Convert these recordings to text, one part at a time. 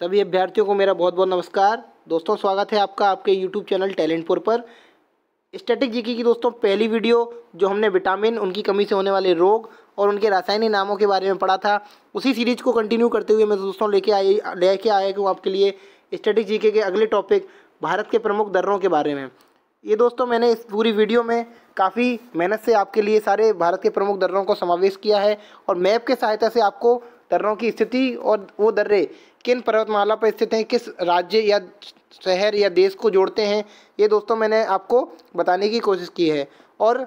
सभी अभ्यर्थियों को मेरा बहुत बहुत नमस्कार दोस्तों स्वागत है आपका आपके यूट्यूब चैनल टैलेंटपुर पर स्टैटिक जीके की दोस्तों पहली वीडियो जो हमने विटामिन उनकी कमी से होने वाले रोग और उनके रासायनिक नामों के बारे में पढ़ा था उसी सीरीज को कंटिन्यू करते हुए मैं दोस्तों लेके आई लेके आया हूँ आपके लिए स्टैटिक जीके के अगले टॉपिक भारत के प्रमुख दर्रों के बारे में ये दोस्तों मैंने इस पूरी वीडियो में काफ़ी मेहनत से आपके लिए सारे भारत के प्रमुख दर्रों को समावेश किया है और मैप के सहायता से आपको दर्रों की स्थिति और वो दर्रे किन पर्वतमाला पर स्थित हैं किस राज्य या शहर या देश को जोड़ते हैं ये दोस्तों मैंने आपको बताने की कोशिश की है और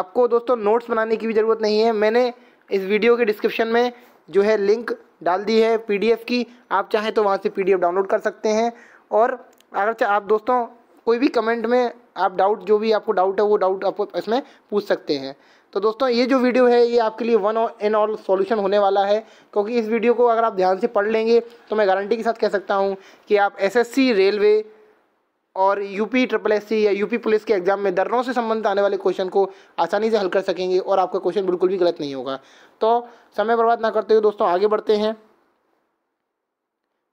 आपको दोस्तों नोट्स बनाने की भी ज़रूरत नहीं है मैंने इस वीडियो के डिस्क्रिप्शन में जो है लिंक डाल दी है पीडीएफ की आप चाहें तो वहाँ से पीडीएफ डाउनलोड कर सकते हैं और अगर आप दोस्तों कोई भी कमेंट में आप डाउट जो भी आपको डाउट है वो डाउट आप इसमें पूछ सकते हैं तो दोस्तों ये जो वीडियो है ये आपके लिए वन एंड ऑल सॉल्यूशन होने वाला है क्योंकि इस वीडियो को अगर आप ध्यान से पढ़ लेंगे तो मैं गारंटी के साथ कह सकता हूँ कि आप एसएससी रेलवे और यूपी ट्रिपल एस या यूपी पुलिस के एग्जाम में दर्रों से संबंधित आने वाले क्वेश्चन को आसानी से हल कर सकेंगे और आपका क्वेश्चन बिल्कुल भी गलत नहीं होगा तो समय बर्बाद ना करते हुए दोस्तों आगे बढ़ते हैं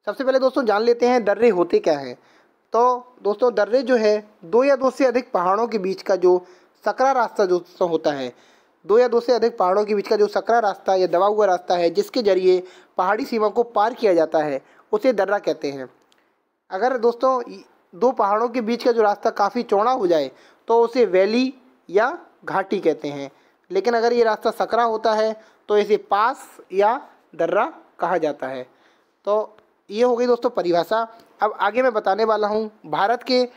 सबसे पहले दोस्तों जान लेते हैं दर्रे होते क्या हैं तो दोस्तों दर्रे जो है दो या दो से अधिक पहाड़ों के बीच का जो सकरा रास्ता जो होता है दो या दो से अधिक पहाड़ों के बीच का जो सकरा रास्ता या दबा हुआ रास्ता है जिसके जरिए पहाड़ी सीमा को पार किया जाता है उसे दर्रा कहते हैं अगर दोस्तों दो पहाड़ों के बीच का जो रास्ता काफ़ी चौड़ा हो जाए तो उसे वैली या घाटी कहते हैं लेकिन अगर ये रास्ता सकरा होता है तो इसे पास या दर्रा कहा जाता है तो ये हो गई दोस्तों परिभाषा अब आगे मैं बताने वाला हूँ भारत के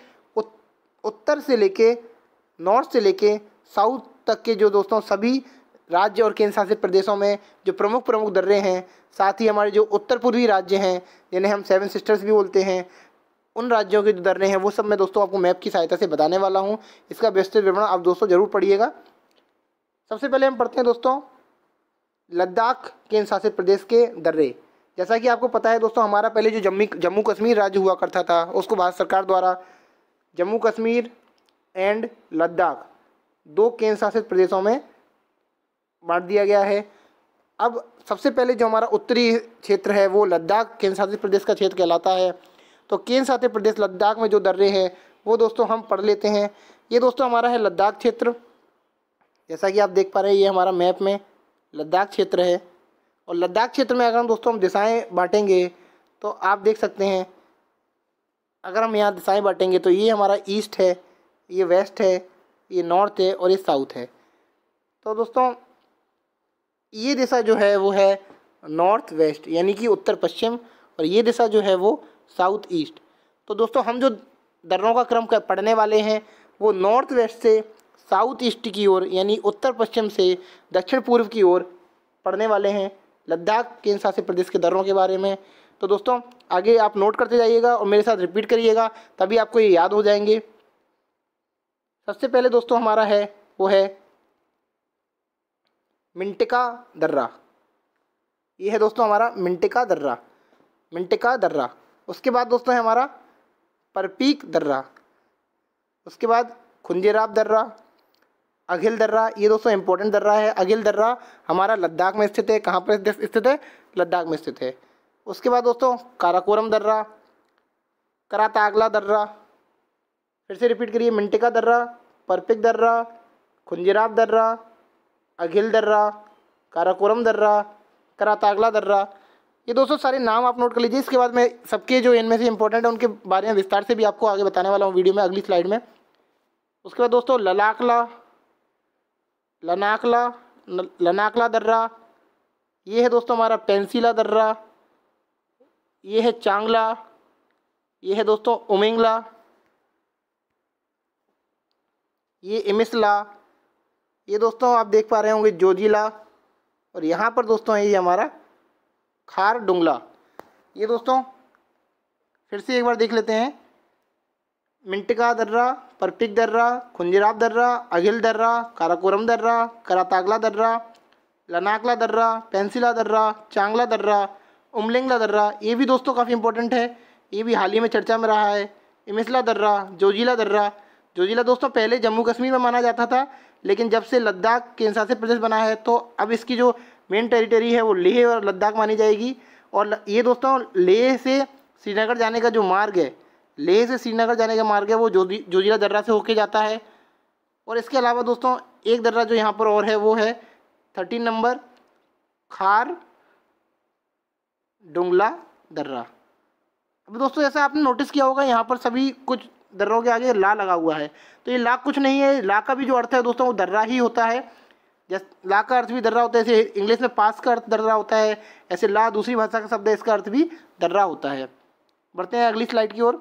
उत्तर से लेके नॉर्थ से लेके साउथ तक के जो दोस्तों सभी राज्य और केंद्र शासित प्रदेशों में जो प्रमुख प्रमुख दर्रे हैं साथ ही हमारे जो उत्तर पूर्वी राज्य हैं जिन्हें हम सेवन सिस्टर्स भी बोलते हैं उन राज्यों के जो दर्रे हैं वो सब मैं दोस्तों आपको मैप की सहायता से बताने वाला हूँ इसका विस्तृत विवरण आप दोस्तों ज़रूर पढ़िएगा सबसे पहले हम पढ़ते हैं दोस्तों लद्दाख केंद्र शासित प्रदेश के दर्रे जैसा कि आपको पता है दोस्तों हमारा पहले जो जम्मी जम्मू कश्मीर राज्य हुआ करता था उसको भारत सरकार द्वारा जम्मू कश्मीर एंड लद्दाख दो केंद्र शासित प्रदेशों में बांट दिया गया है अब सबसे पहले जो हमारा उत्तरी क्षेत्र है वो लद्दाख केंद्र शासित प्रदेश का क्षेत्र कहलाता है तो केंद्र शासित प्रदेश लद्दाख में जो दर्रे हैं वो दोस्तों हम पढ़ लेते हैं ये दोस्तों हमारा है लद्दाख क्षेत्र जैसा कि आप देख पा रहे हैं ये हमारा मैप में लद्दाख क्षेत्र है और लद्दाख क्षेत्र में अगर हम दोस्तों हम दिशाएँ बाँटेंगे तो आप देख सकते हैं अगर हम यहाँ दिशाएँ बाँटेंगे तो ये हमारा ईस्ट है ये वेस्ट है ये नॉर्थ है और ये साउथ है तो दोस्तों ये दिशा जो है वो है नॉर्थ वेस्ट यानी कि उत्तर पश्चिम और ये दिशा जो है वो साउथ ईस्ट तो दोस्तों हम जो दर्रों का क्रम पढ़ने वाले हैं वो नॉर्थ वेस्ट से साउथ ईस्ट की ओर यानी उत्तर पश्चिम से दक्षिण पूर्व की ओर पढ़ने वाले हैं लद्दाख के शासित प्रदेश के दर्रों के बारे में तो दोस्तों आगे आप नोट करते जाइएगा और मेरे साथ रिपीट करिएगा तभी आपको ये याद हो जाएंगे सबसे पहले दोस्तों हमारा है वो है मिंटिका दर्रा ये है दोस्तों हमारा मिंटिका दर्रा मिंटिका दर्रा उसके बाद दोस्तों है हमारा परपीक दर्रा उसके बाद खुंजेराब दर्रा अघिल दर्रा ये दोस्तों इंपॉर्टेंट दर्रा है अघिल दर्रा हमारा लद्दाख में स्थित है कहाँ पर स्थित है लद्दाख में स्थित है उसके बाद दोस्तों काराकोरम दर्रा करातागला दर्रा फिर से रिपीट करिए मिंटिका दर्रा परपिक दर्रा खुंजराब दर्रा अघिल दर्रा काराकोरम दर्रा करातागला दर्रा ये दोस्तों सारे नाम आप नोट कर लीजिए इसके बाद मैं सबके जो इनमें से इंपॉर्टेंट है उनके बारे में विस्तार से भी आपको आगे बताने वाला हूँ वीडियो में अगली स्लाइड में उसके बाद दोस्तों ललाकला लनाकला लनाकला दर्रा ये है दोस्तों हमारा पेंसिला दर्रा ये है चांगला ये है दोस्तों उमिंगला ये इमिसला ये दोस्तों आप देख पा रहे होंगे जोजिला और यहाँ पर दोस्तों है ये हमारा खार डुंगला ये दोस्तों फिर से एक बार देख लेते हैं मिंटका दर्रा परपिक दर्रा खुंजराब दर्रा अघिल दर्रा काराकोरम दर्रा करातागला दर्रा लनाकला दर्रा पेंसिला दर्रा चांगला दर्रा उमलिंगला दर्रा ये भी दोस्तों काफ़ी इंपॉर्टेंट है ये भी हाल ही में चर्चा में रहा है इमिसला दर्रा जोजिला दर्रा जो ज़िला दोस्तों पहले जम्मू कश्मीर में माना जाता था लेकिन जब से लद्दाख केंद्र शासित प्रदेश बना है तो अब इसकी जो मेन टेरिटरी है वो लेह और लद्दाख मानी जाएगी और ये दोस्तों लेह से श्रीनगर जाने का जो मार्ग है लेह से श्रीनगर जाने का मार्ग है वो जो जोजिला दर्रा से होके जाता है और इसके अलावा दोस्तों एक दर्रा जो यहाँ पर और है वो है थर्टीन नंबर खार डोंगला दर्रा अब दोस्तों जैसा आपने नोटिस किया होगा यहाँ पर सभी कुछ दर्रों के आगे ला लगा हुआ है तो ये ला कुछ नहीं है ला का भी जो अर्थ है दोस्तों वो दर्रा ही होता है जैसे ला का अर्थ भी दर्रा होता है ऐसे इंग्लिश में पास का अर्थ दर्रा होता है ऐसे ला दूसरी भाषा का शब्द है इसका अर्थ भी दर्रा होता है बढ़ते हैं अगली स्लाइड की ओर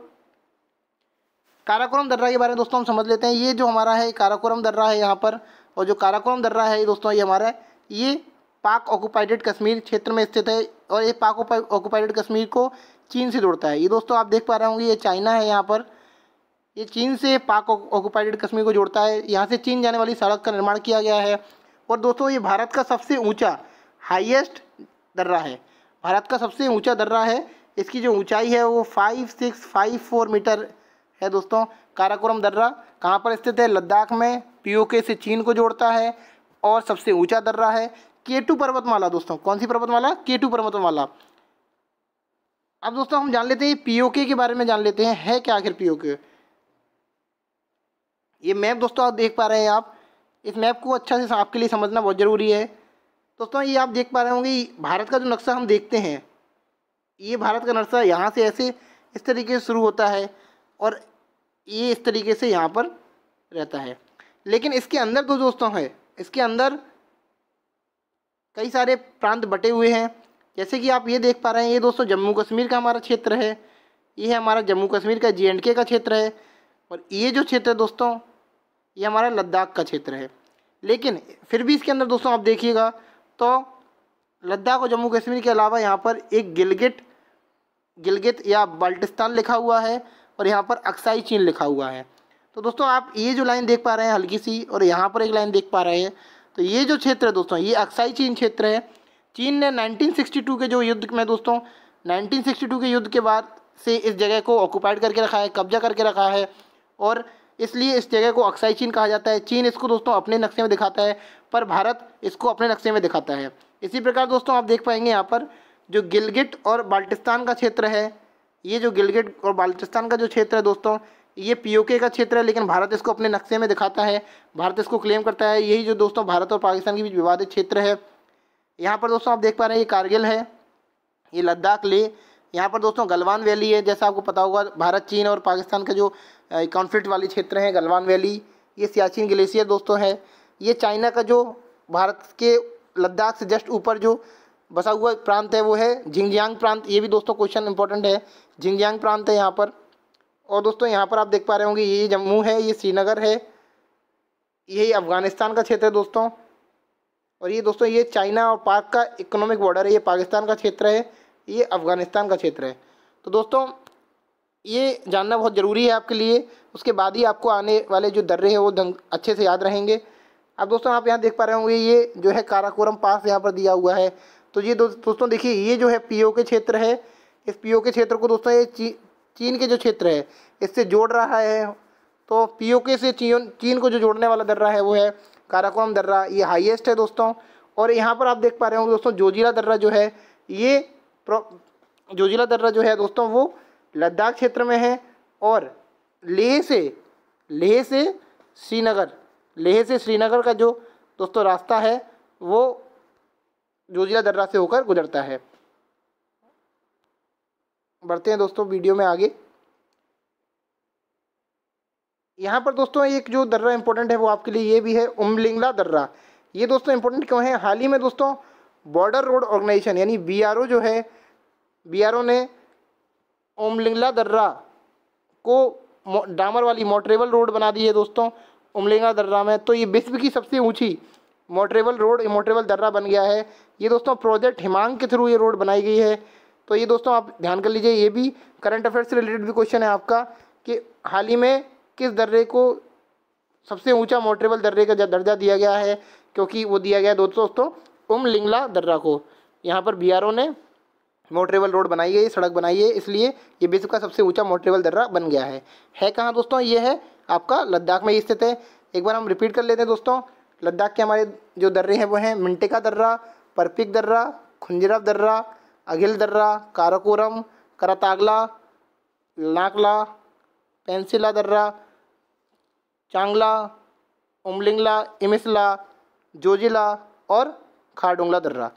काराकोरम दर्रा के बारे में दोस्तों हम समझ लेते हैं ये जो हमारा है काराकोरम दर्रा है यहाँ पर और जो काराकोरम दर्रा है दोस्तों ये हमारा है ये पाक ऑक्युपाइडेड कश्मीर क्षेत्र में स्थित है और ये पाक ऑक्युपाइडेड कश्मीर को चीन से जोड़ता है ये दोस्तों आप देख पा रहे होंगे ये चाइना है यहाँ पर ये चीन से पाक ऑक्युपाइडेड कश्मीर को जोड़ता है यहाँ से चीन जाने वाली सड़क का निर्माण किया गया है और दोस्तों ये भारत का सबसे ऊंचा हाईएस्ट दर्रा है भारत का सबसे ऊंचा दर्रा है इसकी जो ऊंचाई है वो five six five four metre है दोस्तों काराकोरम दर्रा कहाँ पर स्थित है लद्दाख में पीओके से चीन को जोड़ता है और सबसे ऊँचा दर्रा है केटू पर्वतमाला दोस्तों कौन सी पर्वतमाला केटू पर्वतमाला अब दोस्तों हम जान लेते हैं पीओके के बारे में जान लेते हैं है क्या आखिर पीओके ये मैप दोस्तों आप देख पा रहे हैं आप इस मैप को अच्छा से आपके लिए समझना बहुत ज़रूरी है दोस्तों ये आप देख पा रहे होंगे भारत का जो नक्शा हम देखते हैं ये भारत का नक्शा यहाँ से ऐसे इस तरीके से शुरू होता है और ये इस तरीके से यहाँ पर रहता है लेकिन इसके अंदर तो दोस्तों है इसके अंदर कई सारे प्रांत बटे हुए हैं जैसे कि आप ये देख पा रहे हैं ये दोस्तों जम्मू कश्मीर का हमारा क्षेत्र है ये है हमारा जम्मू कश्मीर का जे एंड के का क्षेत्र है और ये जो क्षेत्र है दोस्तों ये हमारा लद्दाख का क्षेत्र है लेकिन फिर भी इसके अंदर दोस्तों आप देखिएगा तो लद्दाख और जम्मू कश्मीर के अलावा यहाँ पर एक गिलगिट गिलगित या बाल्टिस्तान लिखा हुआ है और यहाँ पर अक्साई चीन लिखा हुआ है तो दोस्तों आप ये जो लाइन देख पा रहे हैं हल्की सी और यहाँ पर एक लाइन देख पा रहे हैं तो ये जो क्षेत्र है दोस्तों ये अक्साई चीन क्षेत्र है चीन ने 1962 के जो युद्ध में दोस्तों 1962 के युद्ध के बाद से इस जगह को ऑक्यूपाइड करके रखा है कब्जा करके रखा है और इसलिए इस जगह को अक्साई चीन कहा जाता है चीन इसको दोस्तों अपने नक्शे में दिखाता है पर भारत इसको अपने नक्शे में दिखाता है इसी प्रकार दोस्तों आप देख पाएंगे यहाँ पर जो गिलगिट और बाल्टिस्तान का क्षेत्र है ये जो गिलगिट और बाल्टिस्तान का जो क्षेत्र है दोस्तों ये पीओके का क्षेत्र है लेकिन भारत इसको अपने नक्शे में दिखाता है भारत इसको क्लेम करता है यही जो दोस्तों भारत और पाकिस्तान के बीच विवादित क्षेत्र है यहाँ पर दोस्तों आप देख पा रहे हैं ये कारगिल है ये लद्दाख ले यहाँ पर दोस्तों गलवान वैली है जैसा आपको पता होगा भारत चीन और पाकिस्तान का जो कॉन्फ्लिक्ट वाले क्षेत्र हैं गलवान वैली ये सियाचिन ग्लेशियर दोस्तों है ये चाइना का जो भारत के लद्दाख से जस्ट ऊपर जो बसा हुआ प्रांत है वो है झिंगयांग प्रांत ये भी दोस्तों क्वेश्चन इंपॉर्टेंट है झिंगयांग प्रांत है यहाँ पर और दोस्तों यहाँ पर आप देख पा रहे होंगे ये जम्मू है ये श्रीनगर है यही अफगानिस्तान का क्षेत्र है दोस्तों और ये दोस्तों ये चाइना और पाक का इकोनॉमिक बॉर्डर है ये पाकिस्तान का क्षेत्र है ये अफगानिस्तान का क्षेत्र है तो दोस्तों ये जानना बहुत ज़रूरी है आपके लिए उसके बाद ही आपको आने वाले जो दर्रे हैं वो ढंग अच्छे से याद रहेंगे अब दोस्तों आप यहाँ देख पा रहे होंगे ये जो है काराकोरम पास यहाँ पर दिया हुआ है तो ये दो, दोस्तों देखिए ये जो है पीओ के क्षेत्र है इस पीओ के क्षेत्र को दोस्तों ये ची, चीन के जो क्षेत्र है इससे जोड़ रहा है तो पीओ के से चीन चीन को जो जोड़ने वाला दर्रा है वो है काराकोरम दर्रा ये हाईएस्ट है दोस्तों और यहाँ पर आप देख पा रहे होंगे दोस्तों जोजिला दर्रा जो है ये जोजिला दर्रा जो है दोस्तों वो लद्दाख क्षेत्र में है और लेह से लेह से श्रीनगर लेह से श्रीनगर का जो दोस्तों रास्ता है वो जोजिला दर्रा से होकर गुजरता है बढ़ते हैं दोस्तों वीडियो में आगे यहाँ पर दोस्तों एक जो दर्रा इम्पोर्टेंट है वो आपके लिए ये भी है उमलिंगला दर्रा ये दोस्तों इम्पोर्टेंट क्यों है हाल ही में दोस्तों बॉर्डर रोड ऑर्गेनाइजेशन यानी बी जो है बी ने ओमलिंगला दर्रा को डामर वाली मोटरेबल रोड बना दी है दोस्तों उमलिंगा दर्रा में तो ये विश्व की सबसे ऊंची मोटरेबल रोड मोटरेबल दर्रा बन गया है ये दोस्तों प्रोजेक्ट हिमांग के थ्रू ये रोड बनाई गई है तो ये दोस्तों आप ध्यान कर लीजिए ये भी करंट अफेयर्स से रिलेटेड भी क्वेश्चन है आपका कि हाल ही में किस दर्रे को सबसे ऊंचा मोटरेबल दर्रे का दर्जा दिया गया है क्योंकि वो दिया गया है दोस्तों दोस्तों उम लिंगला दर्रा को यहाँ पर बी ने मोटरेबल रोड बनाई गई सड़क बनाई है इसलिए ये विश्व का सबसे ऊँचा मोटरेबल दर्रा बन गया है है कहाँ दोस्तों ये है आपका लद्दाख में स्थित है एक बार हम रिपीट कर लेते हैं दोस्तों लद्दाख के हमारे जो दर्रे हैं वो हैं मिंटेका दर्रा परपिक दर्रा खुंजरा दर्रा अघिल दर्रा काराकोरम करातागला नाकला पेंसिला दर्रा चांगला उमलिंगला इमिसला जोजिला और खारडोंगला दर्रा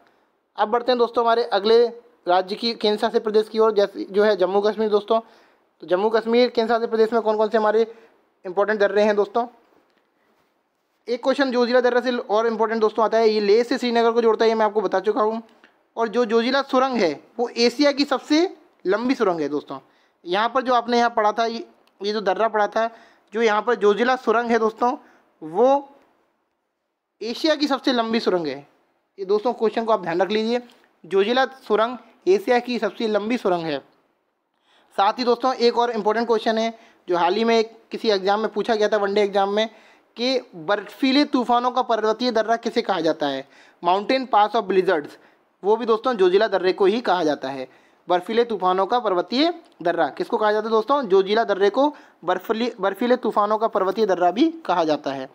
अब बढ़ते हैं दोस्तों हमारे अगले राज्य की केंद्र शासित प्रदेश की ओर जैसे जो है जम्मू कश्मीर दोस्तों तो जम्मू कश्मीर केंद्र शासित प्रदेश में कौन कौन से हमारे इंपॉर्टेंट दर्रे हैं दोस्तों एक क्वेश्चन जोजिला दर्रा से और इम्पोर्टेंट दोस्तों आता है ये लेह से श्रीनगर को जोड़ता है ये मैं आपको बता चुका हूँ और जो जोजिला सुरंग है वो एशिया की सबसे लंबी सुरंग है दोस्तों यहाँ पर जो आपने यहाँ पढ़ा था ये जो दर्रा पढ़ा था जो यहाँ पर जोजिला सुरंग है दोस्तों वो एशिया की सबसे लंबी सुरंग है ये दोस्तों क्वेश्चन को आप ध्यान रख लीजिए जोजिला सुरंग एशिया की सबसे लंबी सुरंग है साथ ही दोस्तों एक और इम्पोर्टेंट क्वेश्चन है जो हाल ही में एक किसी एग्ज़ाम में पूछा गया था वनडे एग्ज़ाम में कि बर्फीले तूफानों का पर्वतीय दर्रा किसे कहा जाता है माउंटेन पास ऑफ ब्लिजर्ड्स वो भी दोस्तों जोजिला दर्रे को ही कहा जाता है बर्फीले तूफानों का पर्वतीय दर्रा किसको कहा जाता है दोस्तों जोजिला दर्रे को बर्फली बर्फीले तूफानों का पर्वतीय दर्रा भी कहा जाता है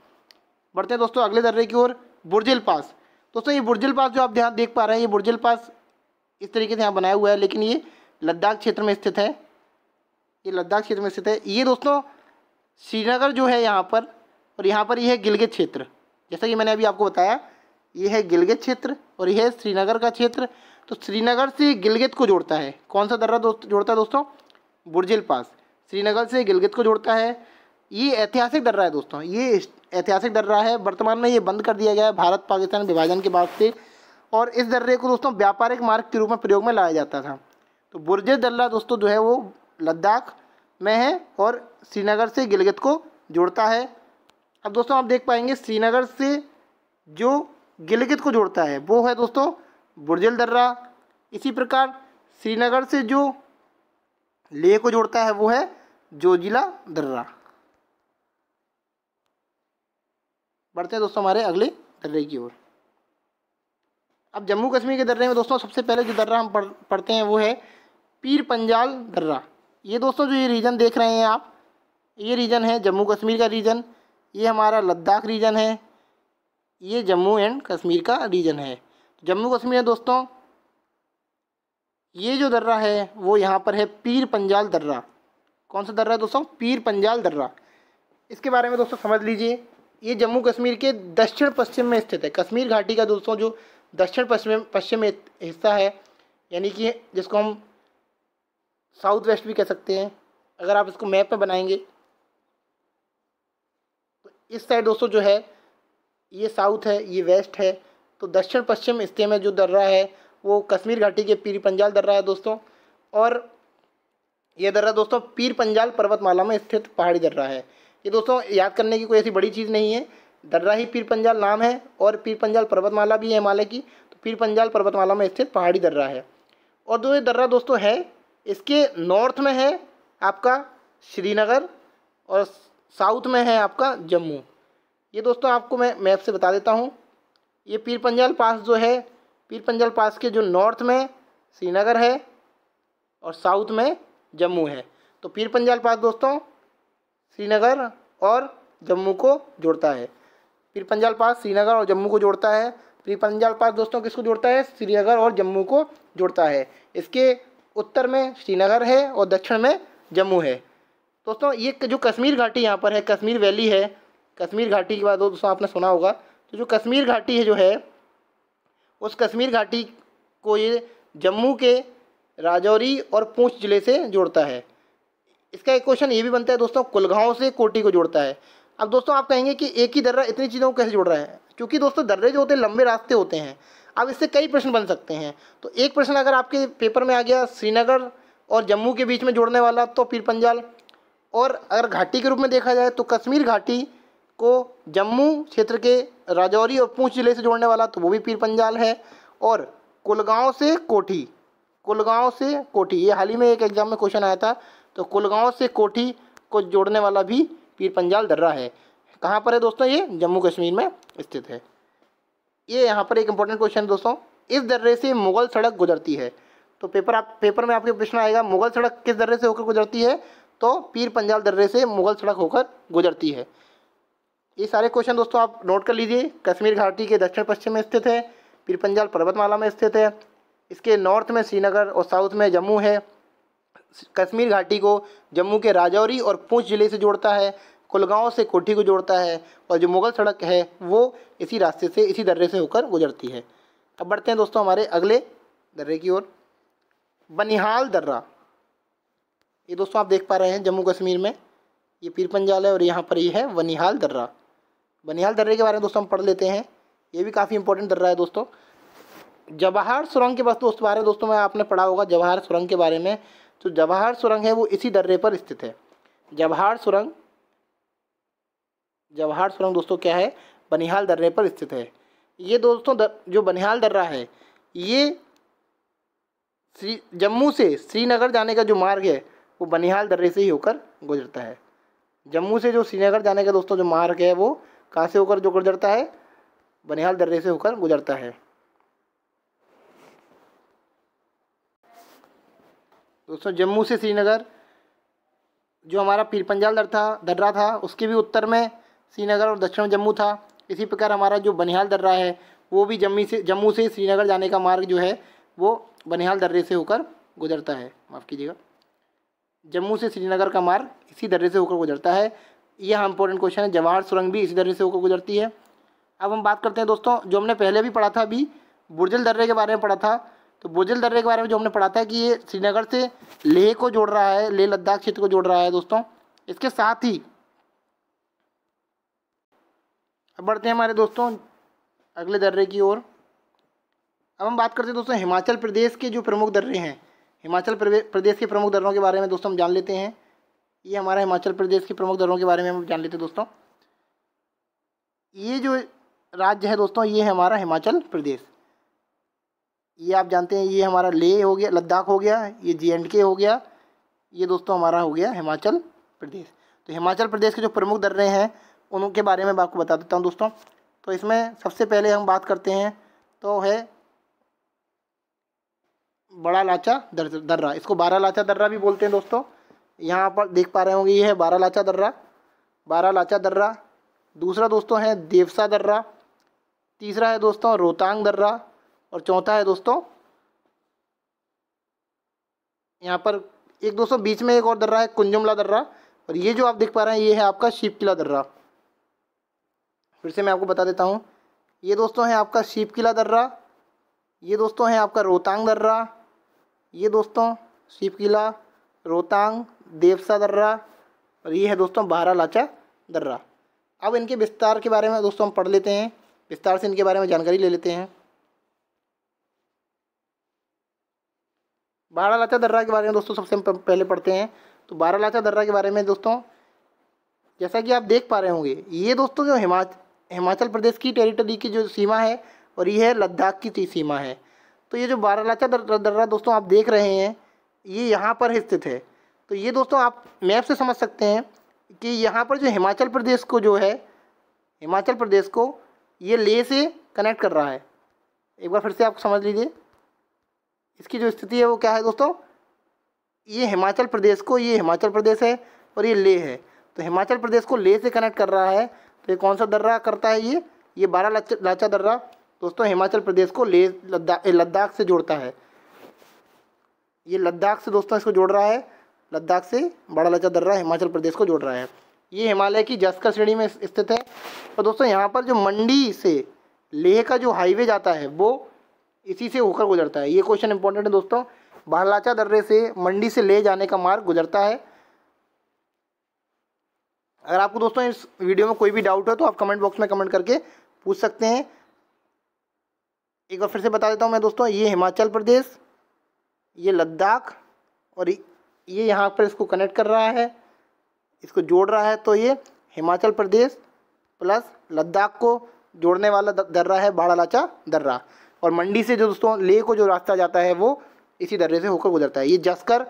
बढ़ते हैं दोस्तों अगले दर्रे की ओर बुर्जिल पास दोस्तों ये बुर्जिल पास जो आप ध्यान देख पा रहे हैं ये बुर्जिल पास इस तरीके से यहाँ बनाया हुआ है लेकिन ये लद्दाख क्षेत्र में स्थित है ये लद्दाख क्षेत्र में स्थित है ये दोस्तों श्रीनगर जो है यहाँ पर और यहाँ पर यह है गिलगित क्षेत्र जैसा कि मैंने अभी आपको बताया ये है गिलगित क्षेत्र और यह है श्रीनगर का क्षेत्र तो श्रीनगर से गिलगित को जोड़ता है कौन सा दर्रा दोस्त जोड़ता है दोस्तों बुर्जिल पास श्रीनगर से गिलगित को जोड़ता है ये ऐतिहासिक दर्रा है दोस्तों ये ऐतिहासिक दर्रा है वर्तमान में ये बंद कर दिया गया है भारत पाकिस्तान विभाजन के बाद से और इस दर्रे को दोस्तों व्यापारिक मार्ग के रूप में प्रयोग में लाया जाता था तो बुरजे दर्रा दोस्तों जो है वो लद्दाख में है और श्रीनगर से गिलगित को जोड़ता है अब दोस्तों आप देख पाएंगे श्रीनगर से जो गिलगित को जोड़ता है वो है दोस्तों बुरजिल दर्रा इसी प्रकार श्रीनगर से जो लेह को जोड़ता है वो है जोजिला दर्रा बढ़ते हैं दोस्तों हमारे अगले दर्रे की ओर अब जम्मू कश्मीर के दर्रे में दोस्तों सबसे पहले जो दर्रा हम पढ़ पढ़ते हैं वो है पीर पंजाल दर्रा ये दोस्तों जो ये रीजन देख रहे हैं आप ये रीजन है जम्मू कश्मीर का रीजन ये हमारा लद्दाख रीजन है ये जम्मू एंड कश्मीर का रीजन है जम्मू कश्मीर में दोस्तों ये जो दर्रा है वो यहाँ पर है पीर पंजाल दर्रा कौन सा दर्रा है दोस्तों पीर पंजाल दर्रा इसके बारे में दोस्तों समझ लीजिए ये जम्मू कश्मीर के दक्षिण पश्चिम में स्थित है कश्मीर घाटी का दोस्तों जो दक्षिण पश्चिम पश्चिम हिस्सा है यानी कि जिसको हम साउथ वेस्ट भी कह सकते हैं अगर आप इसको मैप में बनाएंगे तो इस साइड दोस्तों जो है ये साउथ है ये वेस्ट है तो दक्षिण पश्चिम हिस्से में जो दर्रा है वो कश्मीर घाटी के पीर पंजाल दर्रा है दोस्तों और ये दर्रा दोस्तों पीर पंजाल पर्वतमाला में स्थित पहाड़ी दर्रा है ये दोस्तों याद करने की कोई ऐसी बड़ी चीज़ नहीं है दर्रा ही पीर पंजाल नाम है और पीर पंजाल पर्वतमाला भी है हिमालय की तो पीर पंजाल पर्वतमाला में स्थित पहाड़ी दर्रा है और जो ये दर्रा दोस्तों है इसके नॉर्थ में है आपका श्रीनगर और साउथ में है आपका जम्मू ये दोस्तों आपको मैं मैप से बता देता हूँ ये पीर पंजाल पास जो है पीर पंजाल पास के जो नॉर्थ में श्रीनगर है और साउथ में जम्मू है तो पीर पंजाल पास दोस्तों श्रीनगर और जम्मू को जोड़ता है फिर पंजाल पास श्रीनगर और जम्मू को जोड़ता है फिर पंजाल पास दोस्तों किसको जोड़ता है श्रीनगर और जम्मू को जोड़ता है इसके उत्तर में श्रीनगर है और दक्षिण में जम्मू है दोस्तों ये जो कश्मीर घाटी यहाँ पर है कश्मीर वैली है कश्मीर घाटी के बाद दोस्तों आपने सुना होगा तो जो कश्मीर घाटी है जो है उस कश्मीर घाटी को ये जम्मू के राजौरी और पूंछ ज़िले से जोड़ता है इसका एक क्वेश्चन ये भी बनता है दोस्तों कुलगांव से कोटी को जोड़ता है अब दोस्तों आप कहेंगे कि एक ही दर्रा इतनी चीज़ों को कैसे जोड़ रहा है क्योंकि दोस्तों दर्रे जो होते हैं लंबे रास्ते होते हैं अब इससे कई प्रश्न बन सकते हैं तो एक प्रश्न अगर आपके पेपर में आ गया श्रीनगर और जम्मू के बीच में जोड़ने वाला तो पीर पंजाल और अगर घाटी के रूप में देखा जाए तो कश्मीर घाटी को जम्मू क्षेत्र के राजौरी और पूंछ ज़िले से जोड़ने वाला तो वो भी पीर पंजाल है और कुलगांव से कोठी कुलगांव से कोठी ये हाल ही में एक एग्ज़ाम में क्वेश्चन आया था तो कुलगांव से कोठी को जोड़ने वाला भी पीर पंजाल दर्रा है कहाँ पर है दोस्तों ये जम्मू कश्मीर में स्थित है ये यहाँ पर एक इंपॉर्टेंट क्वेश्चन दोस्तों इस दर्रे से मुगल सड़क गुजरती है तो पेपर आप पेपर में आपके प्रश्न आएगा मुगल सड़क किस दर्रे से होकर गुजरती है तो पीर पंजाल दर्रे से मुगल सड़क होकर गुजरती है ये सारे क्वेश्चन दोस्तों आप नोट कर लीजिए कश्मीर घाटी के दक्षिण पश्चिम में स्थित है पीर पंजाल पर्वतमाला में स्थित है इसके नॉर्थ में श्रीनगर और साउथ में जम्मू है कश्मीर घाटी को जम्मू के राजौरी और पूंछ ज़िले से जोड़ता है कुलगांव से कोठी को जोड़ता है और जो मुगल सड़क है वो इसी रास्ते से इसी दर्रे से होकर गुजरती है अब बढ़ते हैं दोस्तों हमारे अगले दर्रे की ओर बनिहाल दर्रा ये दोस्तों आप देख पा रहे हैं जम्मू कश्मीर में ये पीर पंजाल है और यहाँ पर ये है बनिहाल दर्रा बनिहाल दर्रे के बारे में दोस्तों हम पढ़ लेते हैं ये भी काफ़ी इंपॉर्टेंट दर्रा है दोस्तों जवाहर सुरंग के बस उस बारे में दोस्तों में आपने पढ़ा होगा जवाहर सुरंग के बारे में तो जवाहर सुरंग है वो इसी दर्रे पर स्थित है जवाहर सुरंग जवाहर सुरंग दोस्तों क्या है बनिहाल दर्रे पर स्थित है ये दोस्तों दर, जो बनिहाल दर्रा है ये श्री जम्मू से श्रीनगर जाने का जो मार्ग है वो बनिहाल दर्रे से ही होकर गुजरता है जम्मू से जो श्रीनगर जाने का दोस्तों जो मार्ग है वो कहाँ से होकर जो गुजरता है बनिहाल दर्रे से होकर गुजरता है दोस्तों जम्मू से श्रीनगर जो हमारा पीरपंजाल दर था दर्रा था उसके भी उत्तर में श्रीनगर और दक्षिण जम्मू था इसी प्रकार हमारा जो बनिहाल दर्रा है वो भी जम्मी से जम्मू से श्रीनगर जाने का मार्ग जो है वो बनिहाल दर्रे से होकर गुजरता है माफ़ कीजिएगा जम्मू से श्रीनगर का मार्ग इसी दर्रे से होकर गुजरता है यह इंपॉर्टेंट क्वेश्चन है जवाहर सुरंग भी इसी दर्रे से होकर गुजरती है अब हम बात करते हैं दोस्तों जो हमने पहले भी पढ़ा था अभी बुर्जल दर्रे के बारे में पढ़ा था तो बुर्जल दर्रे के बारे में जो हमने पढ़ा था कि ये श्रीनगर से लेह को जोड़ रहा है लेह लद्दाख क्षेत्र को जोड़ रहा है दोस्तों इसके साथ ही अब बढ़ते हैं हमारे दोस्तों अगले दर्रे की ओर अब हम बात करते हैं दोस्तों हिमाचल प्रदेश के जो प्रमुख दर्रे हैं हिमाचल प्रदेश के प्रमुख दर्रों के बारे में दोस्तों हम जान लेते हैं ये हमारा हिमाचल प्रदेश के प्रमुख दर्रों के बारे में हम जान लेते हैं दोस्तों ये जो राज्य है दोस्तों ये है हमारा हिमाचल प्रदेश ये आप जानते हैं ये हमारा लेह हो गया लद्दाख हो गया ये जे एंड के हो गया ये दोस्तों हमारा हो गया हिमाचल प्रदेश तो हिमाचल प्रदेश के जो प्रमुख दर्रे हैं उनके बारे में आपको बता देता हूँ दोस्तों तो इसमें सबसे पहले हम बात करते हैं तो है बड़ा लाचा दर्रा इसको बारह लाचा दर्रा भी बोलते हैं दोस्तों यहाँ पर देख पा रहे होंगे ये है बारह लाचा दर्रा बारह लाचा दर्रा दूसरा दोस्तों है देवसा दर्रा तीसरा है दोस्तों रोहतांग दर्रा और चौथा है दोस्तों यहाँ पर एक दोस्तों बीच में एक और दर्रा है कुंजुमला दर्रा और ये जो आप देख पा रहे हैं ये है आपका शिव दर्रा फिर से मैं आपको बता देता हूँ ये दोस्तों है आपका शीप किला दर्रा ये दोस्तों है आपका रोहतांग दर्रा ये दोस्तों शिप किला रोहतांग देवसा दर्रा और ये है दोस्तों बारह लाचा दर्रा अब इनके विस्तार के बारे में दोस्तों हम पढ़ लेते हैं विस्तार से इनके बारे में जानकारी ले लेते हैं बारह लाचा दर्रा के बारे में दोस्तों सबसे पहले पढ़ते हैं तो बारह लाचा दर्रा के बारे में दोस्तों जैसा कि आप देख पा रहे होंगे ये दोस्तों जो हिमाचल हिमाचल प्रदेश की टेरिटरी की जो सीमा है और ये है लद्दाख की सीमा है तो ये जो बारालाचा दर्रा दोस्तों आप देख रहे हैं ये यहाँ पर स्थित है तो ये दोस्तों आप मैप से समझ सकते हैं कि यहाँ पर जो हिमाचल प्रदेश को जो है हिमाचल प्रदेश को ये ले से कनेक्ट कर रहा है एक बार फिर से आप समझ लीजिए इसकी जो स्थिति है वो क्या है दोस्तों ये हिमाचल प्रदेश को ये हिमाचल प्रदेश है और ये ले है तो हिमाचल प्रदेश को ले से कनेक्ट कर रहा है तो ये कौन सा दर्रा करता है ये ये बारह लाचा, लाचा दर्रा दोस्तों हिमाचल प्रदेश को ले लद्दाख लद्दाख से जोड़ता है ये लद्दाख से दोस्तों इसको जोड़ रहा है लद्दाख से बड़ा लाचा दर्रा हिमाचल प्रदेश को जोड़ रहा है ये हिमालय की जस्कर श्रेणी में स्थित है और दोस्तों यहाँ पर जो मंडी से लेह का जो हाईवे जाता है वो इसी से होकर गुजरता है ये क्वेश्चन इंपॉर्टेंट है दोस्तों लाचा दर्रे से मंडी से ले जाने का मार्ग गुजरता है अगर आपको दोस्तों इस वीडियो में कोई भी डाउट हो तो आप कमेंट बॉक्स में कमेंट करके पूछ सकते हैं एक बार फिर से बता देता हूँ मैं दोस्तों ये हिमाचल प्रदेश ये लद्दाख और ये यहाँ पर इसको कनेक्ट कर रहा है इसको जोड़ रहा है तो ये हिमाचल प्रदेश प्लस लद्दाख को जोड़ने वाला दर्रा है बाड़ालाचा दर्रा और मंडी से जो दोस्तों ले को जो रास्ता जाता है वो इसी दर्रे से होकर गुजरता है ये जस्कर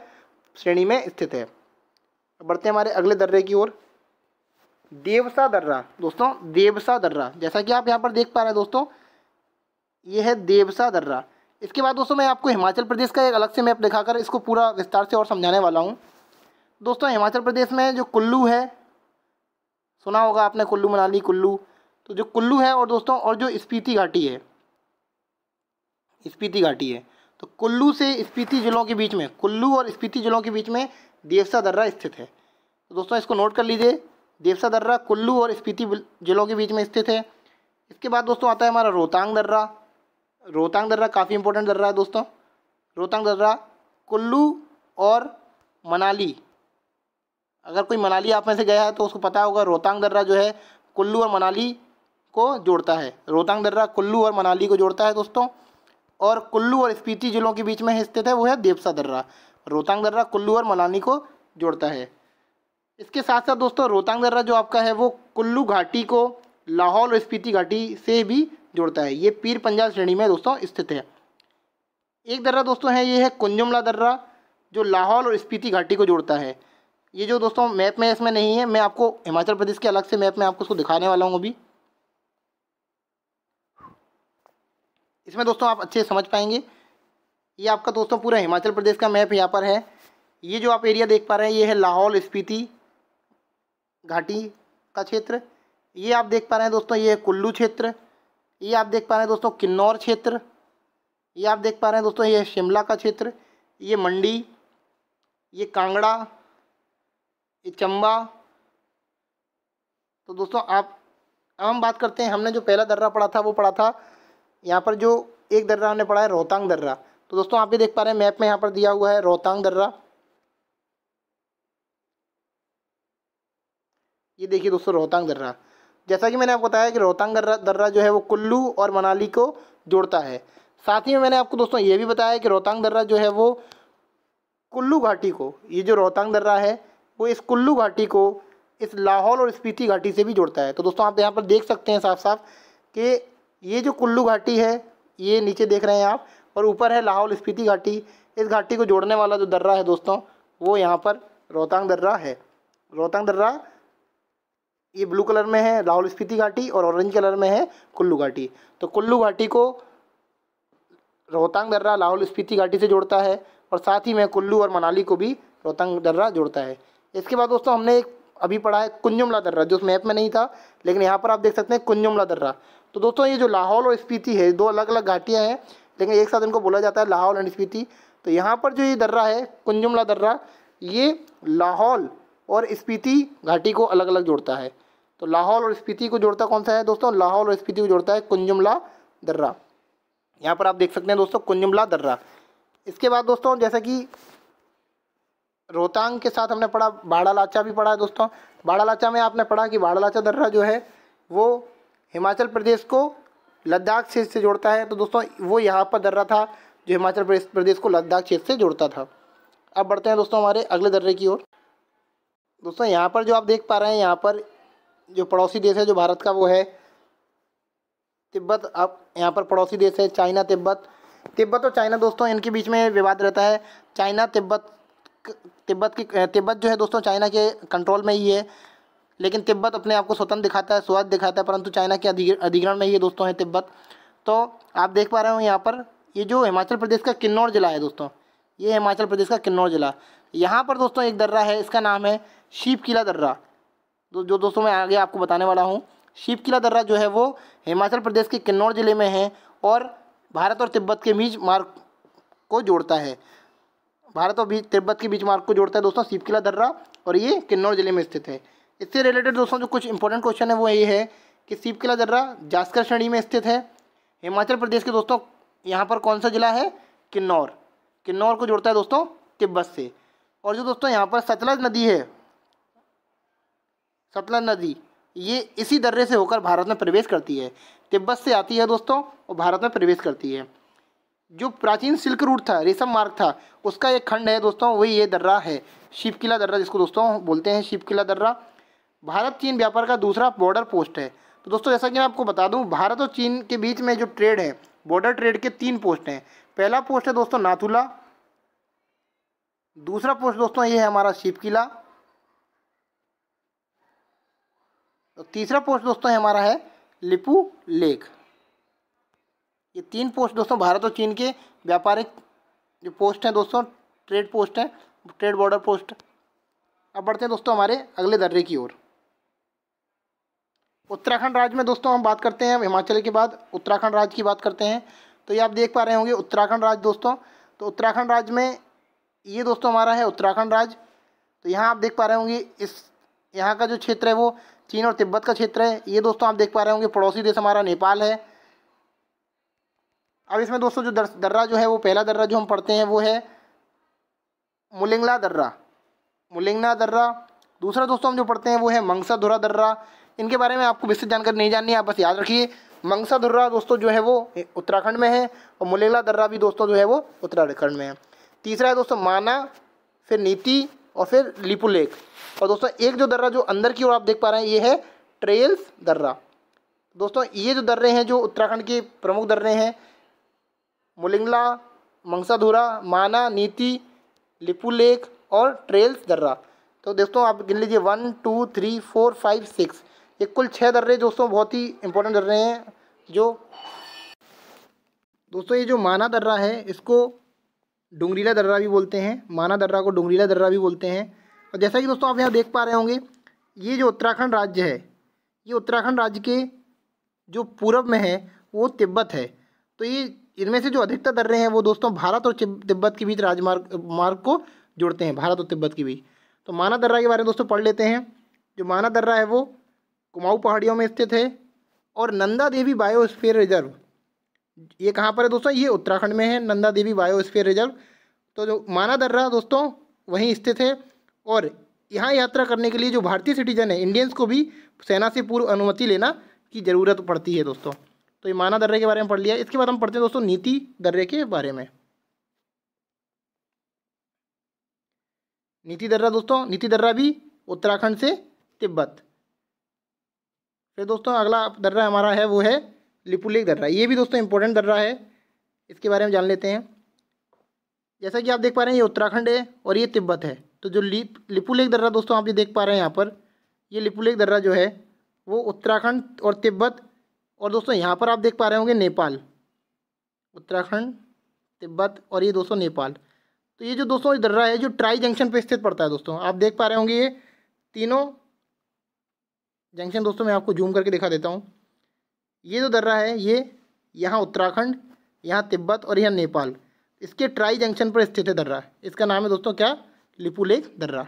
श्रेणी में स्थित है बढ़ते हैं हमारे अगले दर्रे की ओर देवसा दर्रा दोस्तों देवसा दर्रा जैसा कि आप यहाँ पर देख पा रहे हैं दोस्तों ये है देवसा दर्रा इसके बाद दोस्तों मैं आपको हिमाचल प्रदेश का एक अलग से मैप दिखाकर इसको पूरा विस्तार से और समझाने वाला हूँ दोस्तों हिमाचल प्रदेश में जो कुल्लू है सुना होगा आपने कुल्लू मनाली कुल्लू तो जो कुल्लू है और दोस्तों और जो स्पीति घाटी है स्पीति घाटी है तो कुल्लू से स्पीति जिलों के बीच में कुल्लू और स्पीति जिलों के बीच में देवसा दर्रा स्थित है तो दोस्तों इसको नोट कर लीजिए देवसा दर्रा कुल्लू और स्पीति जिलों के बीच में स्थित है इसके बाद दोस्तों आता है हमारा रोहतांग दर्रा रोहतांग दर्रा काफ़ी इंपॉर्टेंट दर्रा है दोस्तों रोहतांग दर्रा कुल्लू और मनाली अगर कोई मनाली आप में से गया है तो उसको पता होगा रोहतांग दर्रा जो है कुल्लू और मनाली को जोड़ता है रोहतांग दर्रा कुल्लू और मनाली को जोड़ता है दोस्तों और कुल्लू और स्पीति जिलों के बीच में स्थित है वो है देवसा दर्रा रोहतांग दर्रा कुल्लू और मनाली को जोड़ता है इसके साथ साथ दोस्तों रोहतांग दर्रा जो आपका है वो कुल्लू घाटी को लाहौल और स्पीति घाटी से भी जोड़ता है ये पीर पंजाब श्रेणी में दोस्तों स्थित है एक दर्रा दोस्तों है ये है कुंजुमला दर्रा जो लाहौल और स्पीति घाटी को जोड़ता है ये जो दोस्तों मैप में इसमें नहीं है मैं आपको हिमाचल प्रदेश के अलग से मैप में आपको उसको दिखाने वाला हूँ अभी इसमें दोस्तों आप अच्छे समझ पाएंगे ये आपका दोस्तों पूरा हिमाचल प्रदेश का मैप यहाँ पर है ये जो आप एरिया देख पा रहे हैं ये है लाहौल स्पीति घाटी का क्षेत्र ये आप देख पा रहे हैं दोस्तों ये कुल्लू क्षेत्र ये आप देख पा रहे हैं दोस्तों किन्नौर क्षेत्र ये आप देख पा रहे हैं दोस्तों ये शिमला का क्षेत्र ये मंडी ये कांगड़ा ये चंबा तो दोस्तों आप अब हम बात करते हैं हमने जो पहला दर्रा पढ़ा था वो पढ़ा था यहाँ पर जो एक दर्रा हमने पढ़ा है रोहतांग दर्रा तो दोस्तों आप भी देख पा रहे हैं मैप में यहाँ पर दिया हुआ है रोहतांग दर्रा ये देखिए दोस्तों रोहतांग दर्रा जैसा कि मैंने आपको बताया कि रोहतांग दर्रा जो है वो कुल्लू और मनाली को जोड़ता है साथ ही में मैंने आपको दोस्तों ये भी बताया कि रोहतांग दर्रा जो है वो कुल्लू घाटी को ये जो रोहतांग दर्रा है वो इस कुल्लू घाटी को इस लाहौल और स्पीति घाटी से भी जोड़ता है तो दोस्तों आप यहाँ पर देख सकते हैं साफ साफ कि ये जो कुल्लू घाटी है ये नीचे देख रहे हैं आप और ऊपर है लाहौल स्पीति घाटी इस घाटी को जोड़ने वाला जो दर्रा है दोस्तों वो यहाँ पर रोहतांग दर्रा है रोहतांग दर्रा ये ब्लू कलर में है लाहौल स्पीति घाटी और ऑरेंज कलर में है कुल्लू घाटी तो कुल्लू घाटी को रोहतांग दर्रा लाहौल स्पीति घाटी से जोड़ता है और साथ ही में कुल्लू और मनाली को भी रोहतांग दर्रा जोड़ता है इसके बाद दोस्तों हमने एक अभी पढ़ा है कुंजुमला दर्रा जो उस मैप में नहीं था लेकिन यहाँ पर आप देख सकते हैं कुंजुमला दर्रा तो दोस्तों ये जो लाहौल और स्पीति है दो अलग अलग घाटियाँ हैं लेकिन एक साथ इनको बोला जाता है लाहौल एंड स्पीति तो यहाँ पर जो ये दर्रा है कुंजुमला दर्रा ये लाहौल और स्पीति घाटी को अलग अलग जोड़ता है तो लाहौल और स्पीति को जोड़ता कौन सा है दोस्तों लाहौल और स्पीति को जोड़ता है कुंजुमला दर्रा यहाँ पर आप देख सकते हैं दोस्तों कुंजुमला दर्रा इसके बाद दोस्तों जैसा कि रोहतांग के साथ हमने पढ़ा बाड़ा लाचा भी पढ़ा है दोस्तों बाड़ा लाचा में आपने पढ़ा कि बाड़ा लाचा दर्रा जो है वो हिमाचल प्रदेश को लद्दाख क्षेत्र से जोड़ता है तो दोस्तों वो यहाँ पर दर्रा था जो हिमाचल प्रदेश को लद्दाख क्षेत्र से जोड़ता था अब बढ़ते हैं दोस्तों हमारे अगले दर्रे की ओर दोस्तों यहाँ पर जो आप देख पा रहे हैं यहाँ पर जो पड़ोसी देश है जो भारत का वो है तिब्बत अब यहाँ पर पड़ोसी देश है चाइना तिब्बत तिब्बत और चाइना दोस्तों इनके बीच में विवाद रहता है चाइना तिब्बत तिब्बत की तिब्बत जो है दोस्तों चाइना के कंट्रोल में ही है लेकिन तिब्बत अपने आप को स्वतंत्र दिखाता है स्वाद दिखाता है परंतु चाइना के अधिग्रहण में ही है दोस्तों है तिब्बत तो आप देख पा रहे हो यहाँ पर ये जो हिमाचल प्रदेश का किन्नौर ज़िला है दोस्तों ये हिमाचल प्रदेश का किन्नौर ज़िला यहाँ पर दोस्तों एक दर्रा है इसका नाम है शीप किला दर्रा तो जो दोस्तों मैं आगे आपको बताने वाला हूँ शिव किला दर्रा जो है वो हिमाचल प्रदेश के किन्नौर जिले में है और भारत और तिब्बत के बीच मार्ग को जोड़ता है भारत और बीच तिब्बत के बीच मार्ग को जोड़ता है दोस्तों शिव किला दर्रा और ये किन्नौर जिले में स्थित है इससे रिलेटेड दोस्तों जो कुछ इंपॉर्टेंट क्वेश्चन है वो ये है कि शिव किला दर्रा जास्कर श्रेणी में स्थित है हिमाचल प्रदेश के दोस्तों यहाँ पर कौन सा जिला है किन्नौर किन्नौर को जोड़ता है दोस्तों तिब्बत से और जो दोस्तों यहाँ पर सतलज नदी है सतलज नदी ये इसी दर्रे से होकर भारत में प्रवेश करती है तिब्बत से आती है दोस्तों और भारत में प्रवेश करती है जो प्राचीन सिल्क रूट था रेशम मार्ग था उसका एक खंड है दोस्तों वही ये दर्रा है शिव किला दर्रा जिसको दोस्तों बोलते हैं शिव किला दर्रा भारत चीन व्यापार का दूसरा बॉर्डर पोस्ट है तो दोस्तों जैसा कि मैं आपको बता दूं भारत और चीन के बीच में जो ट्रेड है बॉर्डर ट्रेड के तीन पोस्ट हैं पहला पोस्ट है दोस्तों नाथुला दूसरा पोस्ट दोस्तों ये है हमारा शिव किला तो तीसरा पोस्ट दोस्तों है हमारा है लिपू लेक ये तीन पोस्ट दोस्तों भारत और चीन के व्यापारिक जो पोस्ट हैं दोस्तों ट्रेड पोस्ट हैं ट्रेड बॉर्डर पोस्ट अब बढ़ते हैं दोस्तों हमारे अगले दर्रे की ओर उत्तराखंड राज्य में दोस्तों हम बात करते हैं हिमाचल के बाद उत्तराखंड राज्य की बात करते हैं तो ये आप देख पा रहे होंगे उत्तराखंड राज्य दोस्तों तो उत्तराखंड राज्य में ये दोस्तों हमारा है उत्तराखंड राज्य तो यहाँ आप देख पा रहे होंगे इस यहाँ का जो क्षेत्र है वो चीन और तिब्बत का क्षेत्र है ये दोस्तों आप देख पा रहे होंगे पड़ोसी देश हमारा नेपाल है अब इसमें दोस्तों जो दर्रा जो है वो पहला दर्रा जो हम पढ़ते हैं वो है मुलिंगला दर्रा मुलिंगना दर्रा दूसरा दोस्तों हम जो पढ़ते हैं वो है धुरा दर्रा इनके बारे में आपको विस्तृत जानकारी नहीं जाननी है आप बस याद रखिए मंगसा दर्रा दोस्तों जो है वो उत्तराखंड में है और मुलिंगला दर्रा भी दोस्तों जो है वो उत्तराखंड में है तीसरा है दोस्तों माना फिर नीति और फिर लिपू लेक और दोस्तों एक जो दर्रा जो अंदर की ओर आप देख पा रहे हैं ये है ट्रेल्स दर्रा दोस्तों ये जो दर्रे हैं जो उत्तराखंड के प्रमुख दर्रे हैं मुलिंगला मंगसाधुरा माना नीति लिपू लेक और ट्रेल्स दर्रा तो दोस्तों आप गिन लीजिए one two three four five six ये कुल छः दर्रे दोस्तों बहुत ही इंपॉर्टेंट दर्रे हैं जो दोस्तों ये जो माना दर्रा है इसको डोंगरीला दर्रा भी बोलते हैं माना दर्रा को डोंगरीला दर्रा भी बोलते हैं और जैसा कि दोस्तों आप यहाँ देख पा रहे होंगे ये जो उत्तराखंड राज्य है ये उत्तराखंड राज्य के जो पूर्व में है वो तिब्बत है तो ये इनमें से जो अधिकतर दर्रे हैं वो दोस्तों भारत और तिब्बत के बीच राजमार्ग मार्ग को जोड़ते हैं भारत और तिब्बत के बीच तो माना दर्रा के बारे में दोस्तों पढ़ लेते हैं जो माना दर्रा है वो कुमाऊँ पहाड़ियों में स्थित है और नंदा देवी बायोस्फीयर रिजर्व ये कहाँ पर है दोस्तों ये उत्तराखंड में है नंदा देवी बायोस्फीयर रिजर्व तो जो माना दर्रा दोस्तों वहीं स्थित है और यहाँ यात्रा करने के लिए जो भारतीय सिटीजन है इंडियंस को भी सेना से पूर्व अनुमति लेना की ज़रूरत पड़ती है दोस्तों तो ये माना दर्रे के बारे में पढ़ लिया इसके बाद हम पढ़ते हैं दोस्तों नीति दर्रे के बारे में नीति दर्रा दोस्तों नीति दर्रा भी उत्तराखंड से तिब्बत फिर दोस्तों अगला दर्रा हमारा है वो है लिपुलेख दर्रा ये भी दोस्तों इंपॉर्टेंट दर्रा है इसके बारे में जान लेते हैं जैसा कि आप देख पा रहे हैं ये उत्तराखंड है और ये तिब्बत है तो जो लिप लिपुलेख दर्रा दोस्तों आप ये देख पा रहे हैं यहाँ पर ये लिपुलेख दर्रा जो है वो उत्तराखंड और तिब्बत और दोस्तों यहाँ पर आप देख पा रहे होंगे नेपाल उत्तराखंड तिब्बत और ये दोस्तों नेपाल तो ये जो दोस्तों दर्रा है जो ट्राई जंक्शन पर स्थित पड़ता है दोस्तों आप देख पा रहे होंगे ये तीनों जंक्शन दोस्तों मैं आपको जूम करके दिखा देता हूँ ये जो दर्रा है ये यहाँ उत्तराखंड यहाँ तिब्बत और यहाँ नेपाल इसके ट्राई जंक्शन पर स्थित है दर्रा इसका नाम है दोस्तों क्या लिपू लेक दर्रा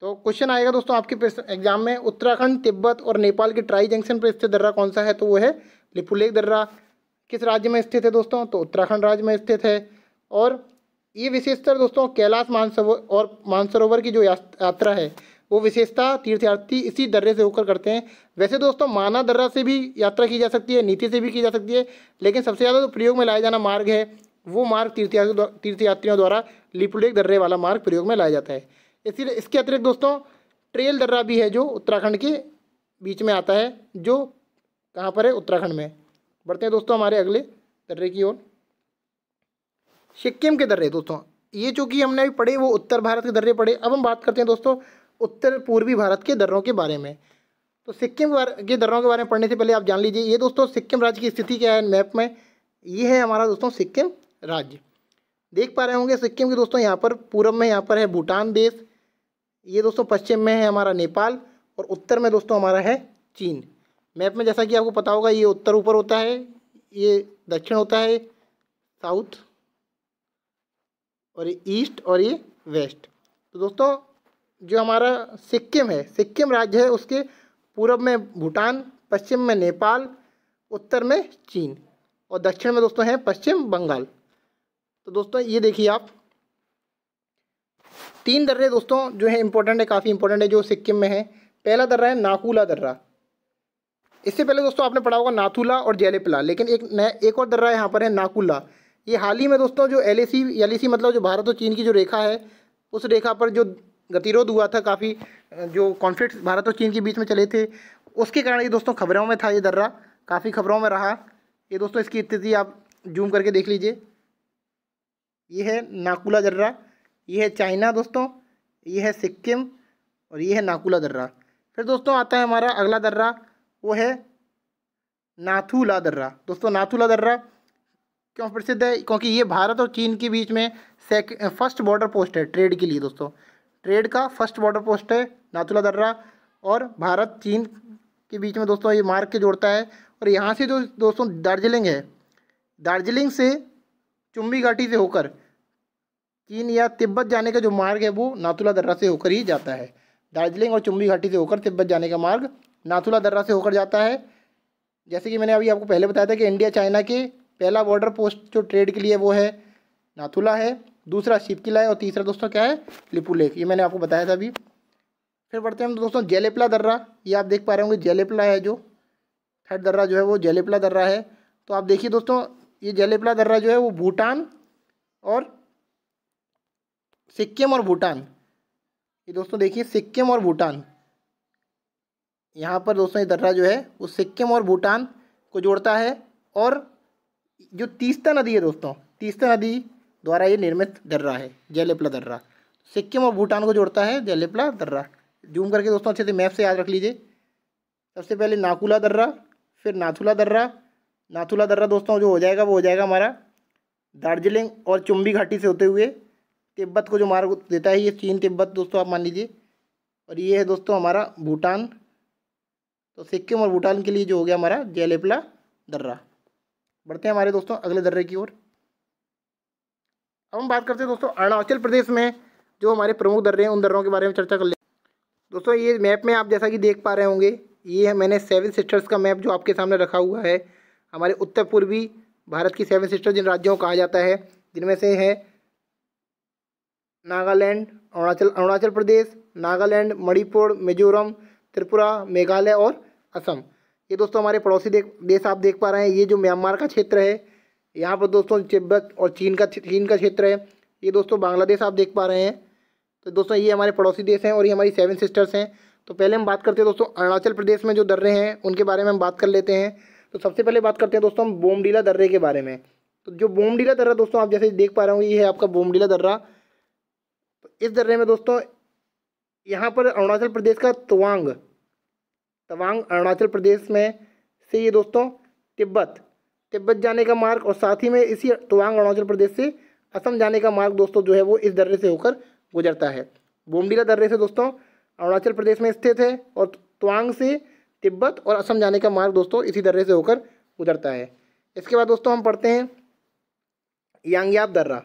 तो क्वेश्चन आएगा दोस्तों आपके एग्जाम में उत्तराखंड तिब्बत और नेपाल के ट्राई जंक्शन पर स्थित दर्रा कौन सा है तो वो है लिपुलेख दर्रा किस राज्य में स्थित है दोस्तों तो उत्तराखंड राज्य में स्थित है और ये विशेषतर दोस्तों कैलाश मानसरोवर और मानसरोवर की जो यात्रा है वो विशेषता तीर्थयात्री इसी दर्रे से होकर करते हैं वैसे दोस्तों माना दर्रा से भी यात्रा की जा सकती है नीति से भी की जा सकती है लेकिन सबसे ज़्यादा तो प्रयोग में लाया जाना मार्ग है वो मार्ग तीर्थयात्री तीर्थयात्रियों द्वारा लिपुलेक दर्रे वाला मार्ग प्रयोग में लाया जाता है इसीलिए इसके अतिरिक्त दोस्तों ट्रेल दर्रा भी है जो उत्तराखंड के बीच में आता है जो कहाँ पर है उत्तराखंड में बढ़ते हैं दोस्तों हमारे अगले दर्रे की ओर सिक्किम के दर्रे दोस्तों ये चूँकि हमने अभी पढ़े वो उत्तर भारत के दर्रे पढ़े अब हम बात करते हैं दोस्तों उत्तर पूर्वी भारत के दर्रों के बारे में तो सिक्किम के दर्रों के बारे में पढ़ने से पहले आप जान लीजिए ये दोस्तों सिक्किम राज्य की स्थिति क्या है मैप में ये है हमारा दोस्तों सिक्किम राज्य देख पा रहे होंगे सिक्किम के दोस्तों यहाँ पर पूर्व में यहाँ पर है भूटान देश ये दोस्तों पश्चिम में है हमारा नेपाल और उत्तर में दोस्तों हमारा है चीन मैप में जैसा कि आपको पता होगा ये उत्तर ऊपर होता है ये दक्षिण होता है साउथ और ये ईस्ट और ये वेस्ट तो दोस्तों जो हमारा सिक्किम है सिक्किम राज्य है उसके पूर्व में भूटान पश्चिम में नेपाल उत्तर में चीन और दक्षिण में दोस्तों है पश्चिम बंगाल तो दोस्तों ये देखिए आप तीन दर्रे दोस्तों जो है इम्पोर्टेंट है काफ़ी इंपॉर्टेंट है जो सिक्किम में है पहला दर्रा है नाकूला दर्रा इससे पहले दोस्तों आपने पढ़ा होगा नाथुला और जैलेपिला लेकिन एक नया एक और दर्रा यहाँ पर है नाकूला ये हाल ही में दोस्तों जो एल एसी मतलब जो भारत और चीन की जो रेखा है उस रेखा पर जो गतिरोध हुआ था काफ़ी जो कॉन्फ्लिक्ट भारत और चीन के बीच में चले थे उसके कारण ये दोस्तों खबरों में था ये दर्रा काफ़ी खबरों में रहा ये दोस्तों इसकी स्थिति आप जूम करके देख लीजिए ये है नाकुला दर्रा ये है चाइना दोस्तों ये है सिक्किम और ये है नाकुला दर्रा फिर दोस्तों आता है हमारा अगला दर्रा वो है नाथूला दर्रा दोस्तों नाथूला दर्रा क्यों प्रसिद्ध है क्योंकि ये भारत और चीन के बीच में सेक फर्स्ट बॉर्डर पोस्ट है ट्रेड के लिए दोस्तों ट्रेड का फर्स्ट बॉर्डर पोस्ट है नाथुला दर्रा और भारत चीन के बीच में दोस्तों ये मार्ग के जोड़ता है और यहाँ से जो दोस्तों दार्जिलिंग है दार्जिलिंग से चुम्बी घाटी से होकर चीन या तिब्बत जाने का जो मार्ग है वो नाथुला दर्रा से होकर ही जाता है दार्जिलिंग और चुम्बी घाटी से होकर तिब्बत जाने का मार्ग नाथुला दर्रा से होकर जाता है जैसे कि मैंने अभी आपको पहले बताया था कि इंडिया चाइना के पहला बॉर्डर पोस्ट जो ट्रेड के लिए वो है नाथुला है दूसरा शिपकिला है और तीसरा दोस्तों क्या है लिपू लेक ये मैंने आपको बताया था अभी फिर बढ़ते हैं हम दोस्तों जेलेपला दर्रा ये आप देख पा रहे होंगे जेलेपला है जो थर्ड दर्रा जो है वो जेलेपला दर्रा है तो आप देखिए दोस्तों ये जेलेपला दर्रा जो है वो भूटान और सिक्किम और भूटान ये दोस्तों देखिए सिक्किम और भूटान यहाँ पर दोस्तों ये दर्रा जो है वो सिक्किम और भूटान को जोड़ता है और जो तीस्ता नदी है दोस्तों तीस्ता नदी द्वारा ये निर्मित दर्रा है जयलेपला दर्रा सिक्किम और भूटान को जोड़ता है जयलेपला दर्रा जूम करके दोस्तों अच्छे से मैप से याद रख लीजिए सबसे पहले नाकुला दर्रा फिर नाथुला दर्रा नाथुला दर्रा दोस्तों जो हो जाएगा वो हो जाएगा हमारा दार्जिलिंग और चुम्बी घाटी से होते हुए तिब्बत को जो मार्ग देता है ये चीन तिब्बत दोस्तों आप मान लीजिए और ये है दोस्तों हमारा भूटान तो सिक्किम और भूटान के लिए जो हो गया हमारा जयलेपला दर्रा बढ़ते हैं हमारे दोस्तों अगले दर्रे की ओर अब हम बात करते हैं दोस्तों अरुणाचल प्रदेश में जो हमारे प्रमुख दर्रे हैं उन दर्रों के बारे में चर्चा कर ले दोस्तों ये मैप में आप जैसा कि देख पा रहे होंगे ये है मैंने सेवन सिस्टर्स का मैप जो आपके सामने रखा हुआ है हमारे उत्तर पूर्वी भारत की सेवन सिस्टर जिन राज्यों को कहा जाता है जिनमें से है नागालैंड अरुणाचल अरुणाचल प्रदेश नागालैंड मणिपुर मिजोरम त्रिपुरा मेघालय और असम ये दोस्तों हमारे पड़ोसी देश आप देख पा रहे हैं ये जो म्यांमार का क्षेत्र है यहाँ पर दोस्तों तिब्बत और चीन का चीन का क्षेत्र है ये दोस्तों बांग्लादेश आप देख पा रहे हैं तो दोस्तों ये हमारे पड़ोसी देश हैं और ये हमारी सेवन सिस्टर्स हैं तो पहले हम बात करते हैं दोस्तों अरुणाचल प्रदेश में जो दर्रे हैं उनके बारे में हम बात कर लेते हैं तो सबसे पहले बात करते हैं दोस्तों हम बोमडीला दर्रे के बारे में तो जो बोमडीला दर्रा दोस्तों आप जैसे देख पा रहे हो ये है आपका बोमडीला दर्रा तो इस दर्रे में दोस्तों यहाँ पर अरुणाचल प्रदेश का तवांग तवांग अरुणाचल प्रदेश में से ये दोस्तों तिब्बत तिब्बत जाने का मार्ग और साथ ही में इसी तवांग अरुणाचल प्रदेश से असम जाने का मार्ग दोस्तों जो है वो इस दर्रे से होकर गुजरता है बोमडीला दर्रे से दोस्तों अरुणाचल प्रदेश में स्थित है और तवांग से तिब्बत और असम जाने का मार्ग दोस्तों इसी दर्रे से होकर गुजरता है इसके बाद दोस्तों हम पढ़ते हैं यांगयाप दर्रा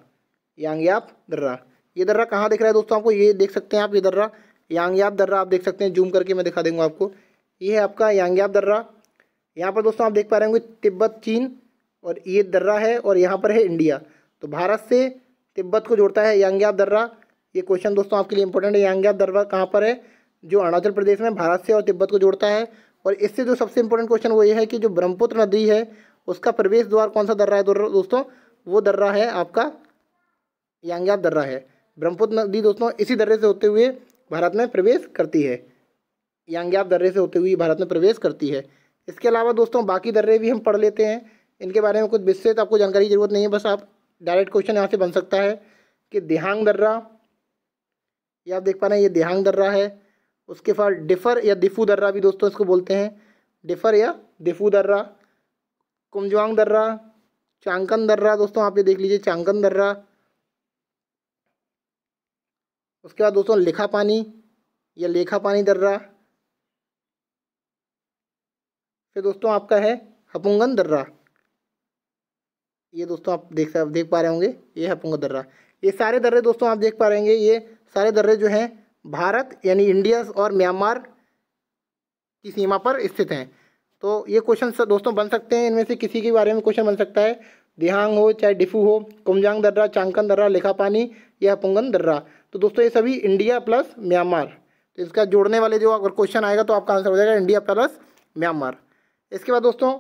यांगयाप दर्रा ये दर्रा कहाँ दिख रहा है दोस्तों आपको ये देख सकते हैं आप ये दर्रा यांगयाप दर्रा आप देख सकते हैं जूम करके मैं दिखा देंगे आपको ये है आपका यांगयाप दर्रा यहाँ पर दोस्तों आप देख पा रहे होंगे तिब्बत चीन और ये दर्रा है और यहाँ पर है इंडिया तो भारत से तिब्बत को जोड़ता है यांग्याप दर्रा ये क्वेश्चन दोस्तों आपके लिए इंपॉर्टेंट है यांग्याप दर्रा कहाँ पर है जो अरुणाचल प्रदेश में भारत से और तिब्बत को जोड़ता है और इससे जो सबसे इंपॉर्टेंट क्वेश्चन वो ये है कि जो ब्रह्मपुत्र नदी है उसका प्रवेश द्वार कौन सा दर्रा है दोस्तों वो दर्रा है आपका यांग्याप दर्रा है ब्रह्मपुत्र नदी दोस्तों इसी दर्रे से होते हुए भारत में प्रवेश करती है यांग्याप दर्रे से होते हुए भारत में प्रवेश करती है इसके अलावा दोस्तों बाकी दर्रे भी हम पढ़ लेते हैं इनके बारे में कुछ विस्तृत आपको जानकारी की जरूरत नहीं है बस आप डायरेक्ट क्वेश्चन यहाँ से बन सकता है कि देहांग दर्रा ये आप देख पा रहे हैं ये देहांग दर्रा है उसके बाद डिफर या दिफू दर्रा भी दोस्तों इसको बोलते हैं डिफर या दिफू दर्रा कुमजवांग दर्रा चांकन दर्रा दोस्तों आप ये देख लीजिए चांकन दर्रा उसके बाद दोस्तों लेखा पानी या लेखा पानी दर्रा फिर दोस्तों आपका है हपुंगन दर्रा ये दोस्तों आप देख आप देख पा रहे होंगे ये हपुंगन दर्रा ये सारे दर्रे दोस्तों आप देख पा रहेंगे ये सारे दर्रे जो हैं भारत यानी इंडिया और म्यांमार की सीमा पर स्थित हैं तो ये क्वेश्चन दोस्तों बन सकते हैं इनमें से किसी के बारे में क्वेश्चन बन सकता है दिहांग हो चाहे डिफू हो कुमजांग दर्रा चांकन दर्रा लेखापानी या पुंगन दर्रा तो दोस्तों ये सभी इंडिया प्लस म्यांमार तो इसका जोड़ने वाले जो अगर क्वेश्चन आएगा तो आपका आंसर हो जाएगा इंडिया प्लस म्यांमार इसके बाद दोस्तों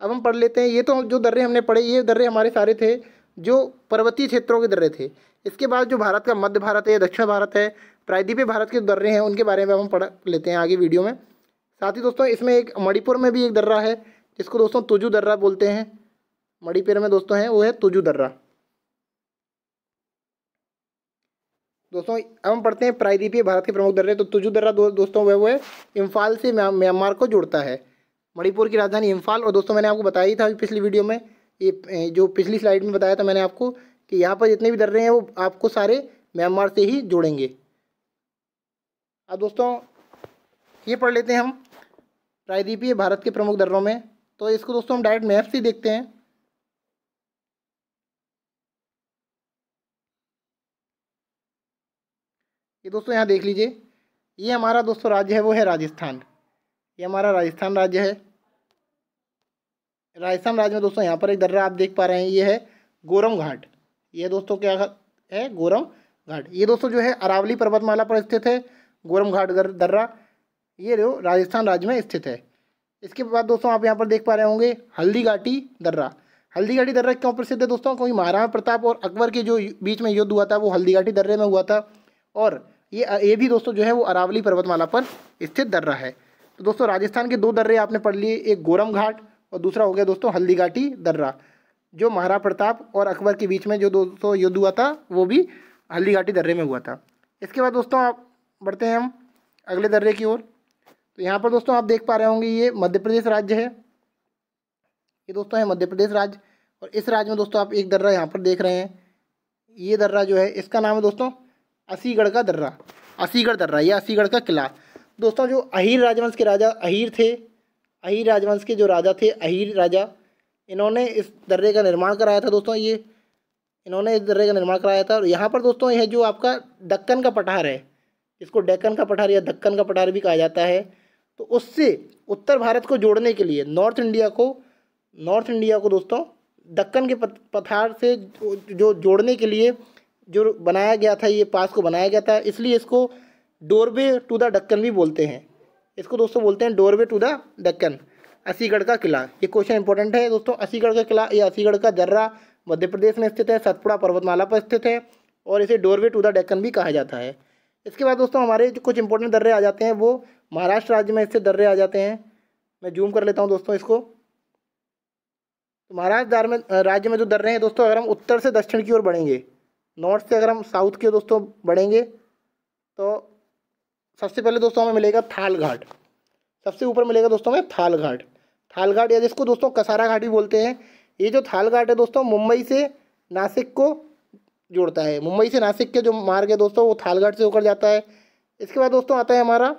अब हम पढ़ लेते हैं ये तो जो दर्रे हमने पढ़े ये दर्रे हमारे सारे थे जो पर्वतीय क्षेत्रों के दर्रे थे इसके बाद जो भारत का मध्य भारत है दक्षिण भारत है प्रायद्वीपीय भारत के दर्रे हैं उनके बारे में हम पढ़ लेते हैं आगे वीडियो में साथ ही दोस्तों इसमें एक मणिपुर में भी एक दर्रा है जिसको दोस्तों तुजू दर्रा बोलते हैं मणिपुर में दोस्तों है वो है तुजू दर्रा दोस्तों अब हम पढ़ते हैं प्रायद्वीपीय भारत के प्रमुख दर्रे तो तुजू दर्रा दो, दोस्तों वह वो है इम्फाल से म्यांमार को जोड़ता है मणिपुर की राजधानी इम्फाल और दोस्तों मैंने आपको बताया ही था पिछली वीडियो में ये जो पिछली स्लाइड में बताया था मैंने आपको कि यहाँ पर जितने भी दर्रे हैं वो आपको सारे म्यांमार से ही जोड़ेंगे अब दोस्तों ये पढ़ लेते हैं हम प्रायद्वीपीय भारत के प्रमुख दर्रों में तो इसको दोस्तों हम डायरेक्ट मैप से देखते हैं ये दोस्तों यहाँ देख लीजिए ये हमारा दोस्तों राज्य है वो है राजस्थान ये हमारा राजस्थान राज्य है राजस्थान राज्य में दोस्तों यहाँ पर एक दर्रा आप देख पा रहे हैं ये है गोरम घाट ये दोस्तों क्या है गोरम घाट ये दोस्तों जो है अरावली पर्वतमाला पर स्थित है गोरम घाट दर्रा ये जो राजस्थान राज्य में स्थित है इसके बाद दोस्तों आप यहाँ पर देख पा रहे होंगे हल्दी घाटी दर्रा हल्दी घाटी दर्रा क्यों प्रसिद्ध है दोस्तों क्योंकि महाराणा प्रताप और अकबर के जो बीच में युद्ध हुआ था वो हल्दी घाटी दर्रे में हुआ था और ये ये भी दोस्तों जो है वो अरावली पर्वतमाला पर स्थित दर्रा है तो दोस्तों राजस्थान के दो दर्रे आपने पढ़ लिए एक गोरम घाट और दूसरा हो गया दोस्तों हल्दीघाटी दर्रा जो महाराणा प्रताप और अकबर के बीच में जो दोस्तों युद्ध हुआ था वो भी हल्दीघाटी दर्रे में हुआ था इसके बाद दोस्तों आप बढ़ते हैं हम अगले दर्रे की ओर तो यहाँ पर दोस्तों आप देख पा रहे होंगे ये मध्य प्रदेश राज्य है ये दोस्तों है मध्य प्रदेश राज्य और इस राज्य में दोस्तों आप एक दर्रा यहाँ पर देख रहे हैं ये दर्रा जो है इसका नाम है दोस्तों असीगढ़ का दर्रा असीगढ़ दर्रा या असीगढ़ का किला दोस्तों जो अहिर राजवंश के राजा अहीर थे अहीर राजवंश के जो राजा थे अहीर राजा इन्होंने इस दर्रे का निर्माण कराया था दोस्तों ये इन्होंने इस दर्रे का निर्माण कराया था और यहाँ पर दोस्तों यह जो आपका दक्कन का पठार है इसको डेक्कन का पठार या दक्कन का पठार भी कहा जाता है तो उससे उत्तर भारत को जोड़ने के लिए नॉर्थ इंडिया को नॉर्थ इंडिया को दोस्तों दक्कन के पठार से जो जोड़ने के लिए जो बनाया गया था ये पास को बनाया गया था इसलिए इसको डोरवे टू द डक्कन भी बोलते हैं इसको दोस्तों बोलते हैं doorway to the Deccan Asirgarh का किला ये क्वेश्चन इंपॉर्टेंट है दोस्तों असीगढ़ का किला ये असीगढ़ का दर्रा मध्य प्रदेश में स्थित है सतपुड़ा पर्वतमाला पर स्थित है और इसे डोरवे टू द डक्कन भी कहा जाता है इसके बाद दोस्तों हमारे जो कुछ इंपॉर्टेंट दर्रे आ जाते हैं वो महाराष्ट्र राज्य में इससे दर्रे आ जाते हैं मैं जूम कर लेता हूँ दोस्तों इसको तो महाराष्ट्र में राज्य में जो दर्रे हैं दोस्तों अगर हम उत्तर से दक्षिण की ओर बढ़ेंगे नॉर्थ से अगर हम साउथ की ओर दोस्तों बढ़ेंगे तो सबसे पहले दोस्तों हमें मिलेगा थाल घाट सबसे ऊपर मिलेगा दोस्तों हमें थाल घाट थाल घाट या जिसको दोस्तों कसारा घाट भी बोलते हैं ये जो थाल घाट है दोस्तों मुंबई से नासिक को जोड़ता है मुंबई से नासिक के जो मार्ग है दोस्तों वो थालघाट से होकर जाता है इसके बाद दोस्तों आता है हमारा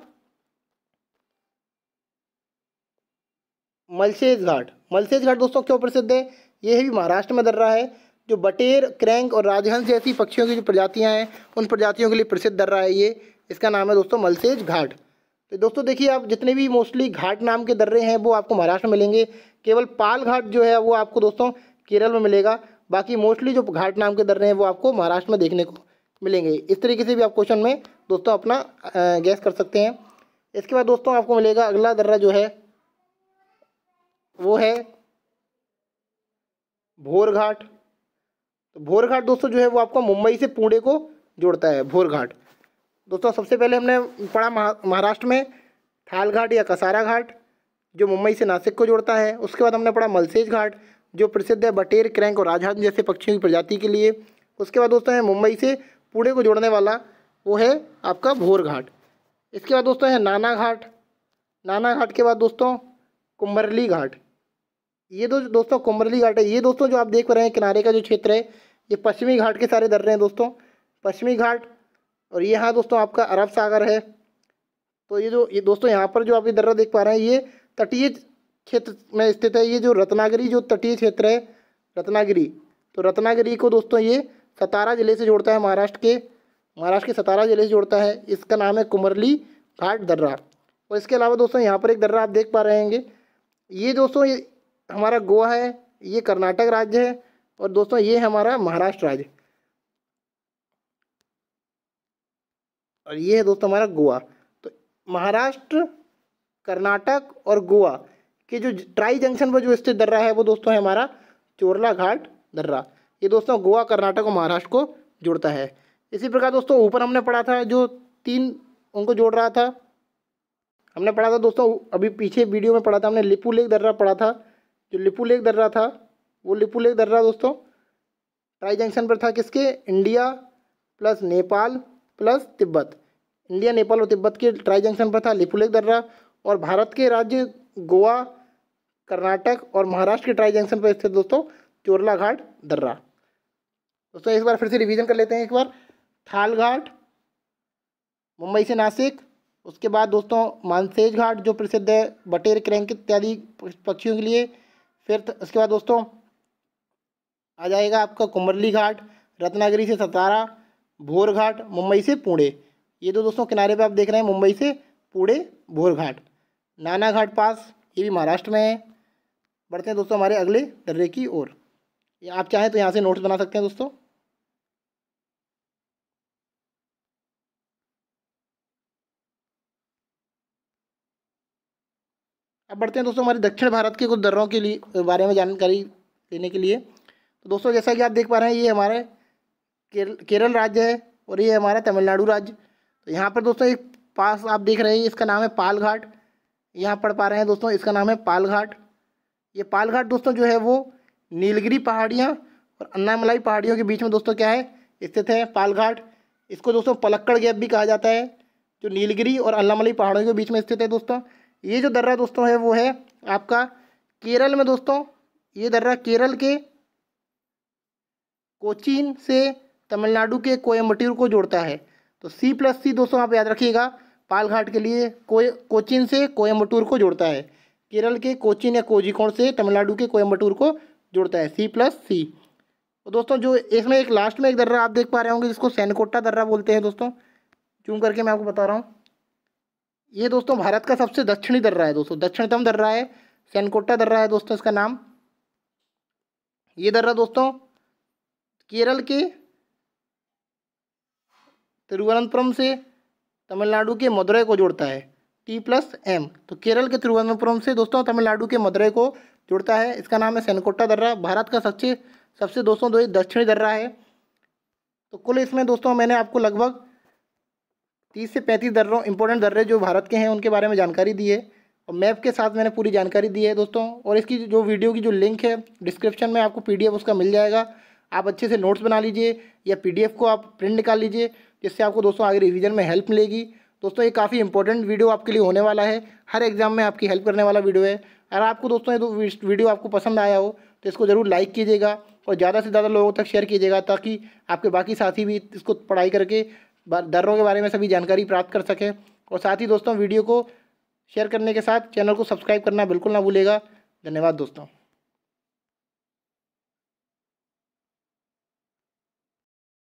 मलसेज घाट मलसेज घाट दोस्तों क्यों प्रसिद्ध है ये भी महाराष्ट्र में दर रहा है जो बटेर क्रैंक और राजहंस जैसी पक्षियों की जो प्रजातियां हैं उन प्रजातियों के लिए प्रसिद्ध दर्रा है ये इसका नाम है दोस्तों मलसेज घाट तो दोस्तों देखिए आप जितने भी मोस्टली घाट नाम के दर्रे हैं वो आपको महाराष्ट्र में मिलेंगे केवल पाल घाट जो है वो आपको दोस्तों केरल में मिलेगा बाकी मोस्टली जो घाट नाम के दर्रे हैं वो आपको महाराष्ट्र में देखने को मिलेंगे इस तरीके से भी आप क्वेश्चन में दोस्तों अपना गैस कर सकते हैं इसके बाद दोस्तों आपको मिलेगा अगला दर्रा जो है वो है भोर घाट तो भोर घाट दोस्तों जो है वो आपको मुंबई से पुणे को जोड़ता है भोर घाट दोस्तों सबसे पहले हमने पढ़ा महा महाराष्ट्र में थाल घाट या कसारा घाट जो मुंबई से नासिक को जोड़ता है उसके बाद हमने पढ़ा मलसेज घाट जो प्रसिद्ध है बटेर क्रैंक और राजहंस जैसे पक्षियों की प्रजाति के लिए उसके बाद दोस्तों है मुंबई से पुणे को जोड़ने वाला वो है आपका भोर घाट इसके बाद दोस्तों है नाना घाट नाना घाट के बाद दोस्तों कुम्बरली घाट ये दो दोस्तों कुम्बरली घाट है ये दोस्तों जो आप देख रहे हैं किनारे का जो क्षेत्र है ये पश्चिमी घाट के सारे दर्रे हैं दोस्तों पश्चिमी घाट और ये हाँ दोस्तों आपका अरब सागर है तो ये जो ये दोस्तों यहाँ पर जो आप ये दर्रा देख पा रहे हैं ये तटीय क्षेत्र में स्थित है ये जो रत्नागिरी जो तटीय क्षेत्र है रत्नागिरी तो रत्नागिरी को दोस्तों ये सतारा ज़िले से जोड़ता है महाराष्ट्र के महाराष्ट्र के सतारा ज़िले से जोड़ता है इसका नाम है कुमरली घाट दर्रा और इसके अलावा दोस्तों यहाँ पर एक दर्रा आप देख पा रहे होंगे ये दोस्तों ये हमारा गोवा है ये कर्नाटक राज्य है और दोस्तों ये हमारा महाराष्ट्र राज्य और ये है दोस्तों हमारा गोवा तो महाराष्ट्र कर्नाटक और गोवा के जो ट्राई जंक्शन पर जो स्थित दर्रा है वो दोस्तों है हमारा चोरला घाट दर्रा ये दोस्तों गोवा कर्नाटक और महाराष्ट्र को जोड़ता है इसी प्रकार दोस्तों ऊपर हमने पढ़ा था जो तीन उनको जोड़ रहा था हमने पढ़ा था दोस्तों अभी पीछे वीडियो में पढ़ा था हमने लिपू लेक दर्रा पढ़ा था जो लिपू लेक दर्रा था वो लिपू लेक दर्रा दोस्तों ट्राई जंक्शन पर था किसके India plus Nepal plus Tibet India Nepal और तिब्बत के ट्राई जंक्शन पर था लिपुलेख दर्रा और भारत के राज्य गोवा कर्नाटक और महाराष्ट्र के ट्राई जंक्शन पर स्थित दोस्तों चोरला घाट दर्रा दोस्तों एक बार फिर से रिवीजन कर लेते हैं एक बार थाल घाट मुंबई से नासिक उसके बाद दोस्तों मानसेज घाट जो प्रसिद्ध है बटेर क्रैंक इत्यादि पक्षियों के लिए फिर उसके बाद दोस्तों आ जाएगा आपका कुमरली घाट रत्नागिरी से सतारा भोरघाट मुंबई से पुणे ये दो दोस्तों किनारे पे आप देख रहे हैं मुंबई से पुणे भोरघाट नाना घाट पास ये भी महाराष्ट्र में है बढ़ते हैं दोस्तों हमारे अगले दर्रे की ओर आप चाहें तो यहाँ से नोट्स बना सकते हैं दोस्तों अब बढ़ते हैं दोस्तों हमारे दक्षिण भारत के कुछ दर्रों के लिए बारे में जानकारी देने के लिए तो दोस्तों जैसा कि आप देख पा रहे हैं ये हमारे केरल केरल राज्य है और ये हमारा तमिलनाडु राज्य तो यहाँ पर दोस्तों एक पास आप देख रहे हैं इसका नाम है पालघाट यहाँ पढ़ पा रहे हैं दोस्तों इसका नाम है पालघाट ये पालघाट दोस्तों जो है वो नीलगिरी पहाड़ियाँ और अन्नामलाई पहाड़ियों के बीच में दोस्तों क्या है स्थित है पालघाट इसको दोस्तों पलक्कड़ गैप भी कहा जाता है जो नीलगिरी और अन्नामलाई पहाड़ियों के बीच में स्थित है दोस्तों ये जो दर्रा दोस्तों है वो है आपका केरल में दोस्तों ये दर्रा केरल के कोचीन से तमिलनाडु के कोयम्बटूर को जोड़ता है तो सी प्लस सी दोस्तों आप याद रखिएगा पालघाट के लिए कोय कोचिन से कोयम्बटूर को जोड़ता है केरल के कोचिन या कोजिकोण से तमिलनाडु के कोयम्बटूर को जोड़ता है सी प्लस सी तो दोस्तों जो इसमें एक लास्ट में एक दर्रा आप देख पा रहे होंगे जिसको सैनकोट्टा दर्रा बोलते हैं दोस्तों जूम करके मैं आपको बता रहा हूँ ये दोस्तों भारत का सबसे दक्षिणी दर्रा है दोस्तों दक्षिणतम दर्रा है सैनकोट्टा दर्रा है दोस्तों इसका नाम ये दर्रा दोस्तों केरल के तिरुवनंतपुरम से तमिलनाडु के मदुरई को जोड़ता है टी प्लस एम तो केरल के तिरुवनंतपुरम से दोस्तों तमिलनाडु के मदुरई को जुड़ता है इसका नाम है सैनकोटा दर्रा भारत का सबसे सबसे दोस्तों दो दक्षिणी दर्रा है तो कुल इसमें दोस्तों मैंने आपको लगभग तीस से पैंतीस दर्रों इंपॉर्टेंट दर्रे जो भारत के हैं उनके बारे में जानकारी दी है और मैप के साथ मैंने पूरी जानकारी दी है दोस्तों और इसकी जो वीडियो की जो लिंक है डिस्क्रिप्शन में आपको पीडीएफ उसका मिल जाएगा आप अच्छे से नोट्स बना लीजिए या पीडीएफ को आप प्रिंट निकाल लीजिए जिससे आपको दोस्तों आगे रिवीजन में हेल्प मिलेगी दोस्तों ये काफ़ी इंपॉर्टेंट वीडियो आपके लिए होने वाला है हर एग्जाम में आपकी हेल्प करने वाला वीडियो है अगर आपको दोस्तों ये दो वीडियो आपको पसंद आया हो तो इसको ज़रूर लाइक कीजिएगा और ज़्यादा से ज़्यादा लोगों तक शेयर कीजिएगा ताकि आपके बाकी साथी भी इसको पढ़ाई करके दर्रों के बारे में सभी जानकारी प्राप्त कर सकें और साथ ही दोस्तों वीडियो को शेयर करने के साथ चैनल को सब्सक्राइब करना बिल्कुल ना भूलेगा धन्यवाद दोस्तों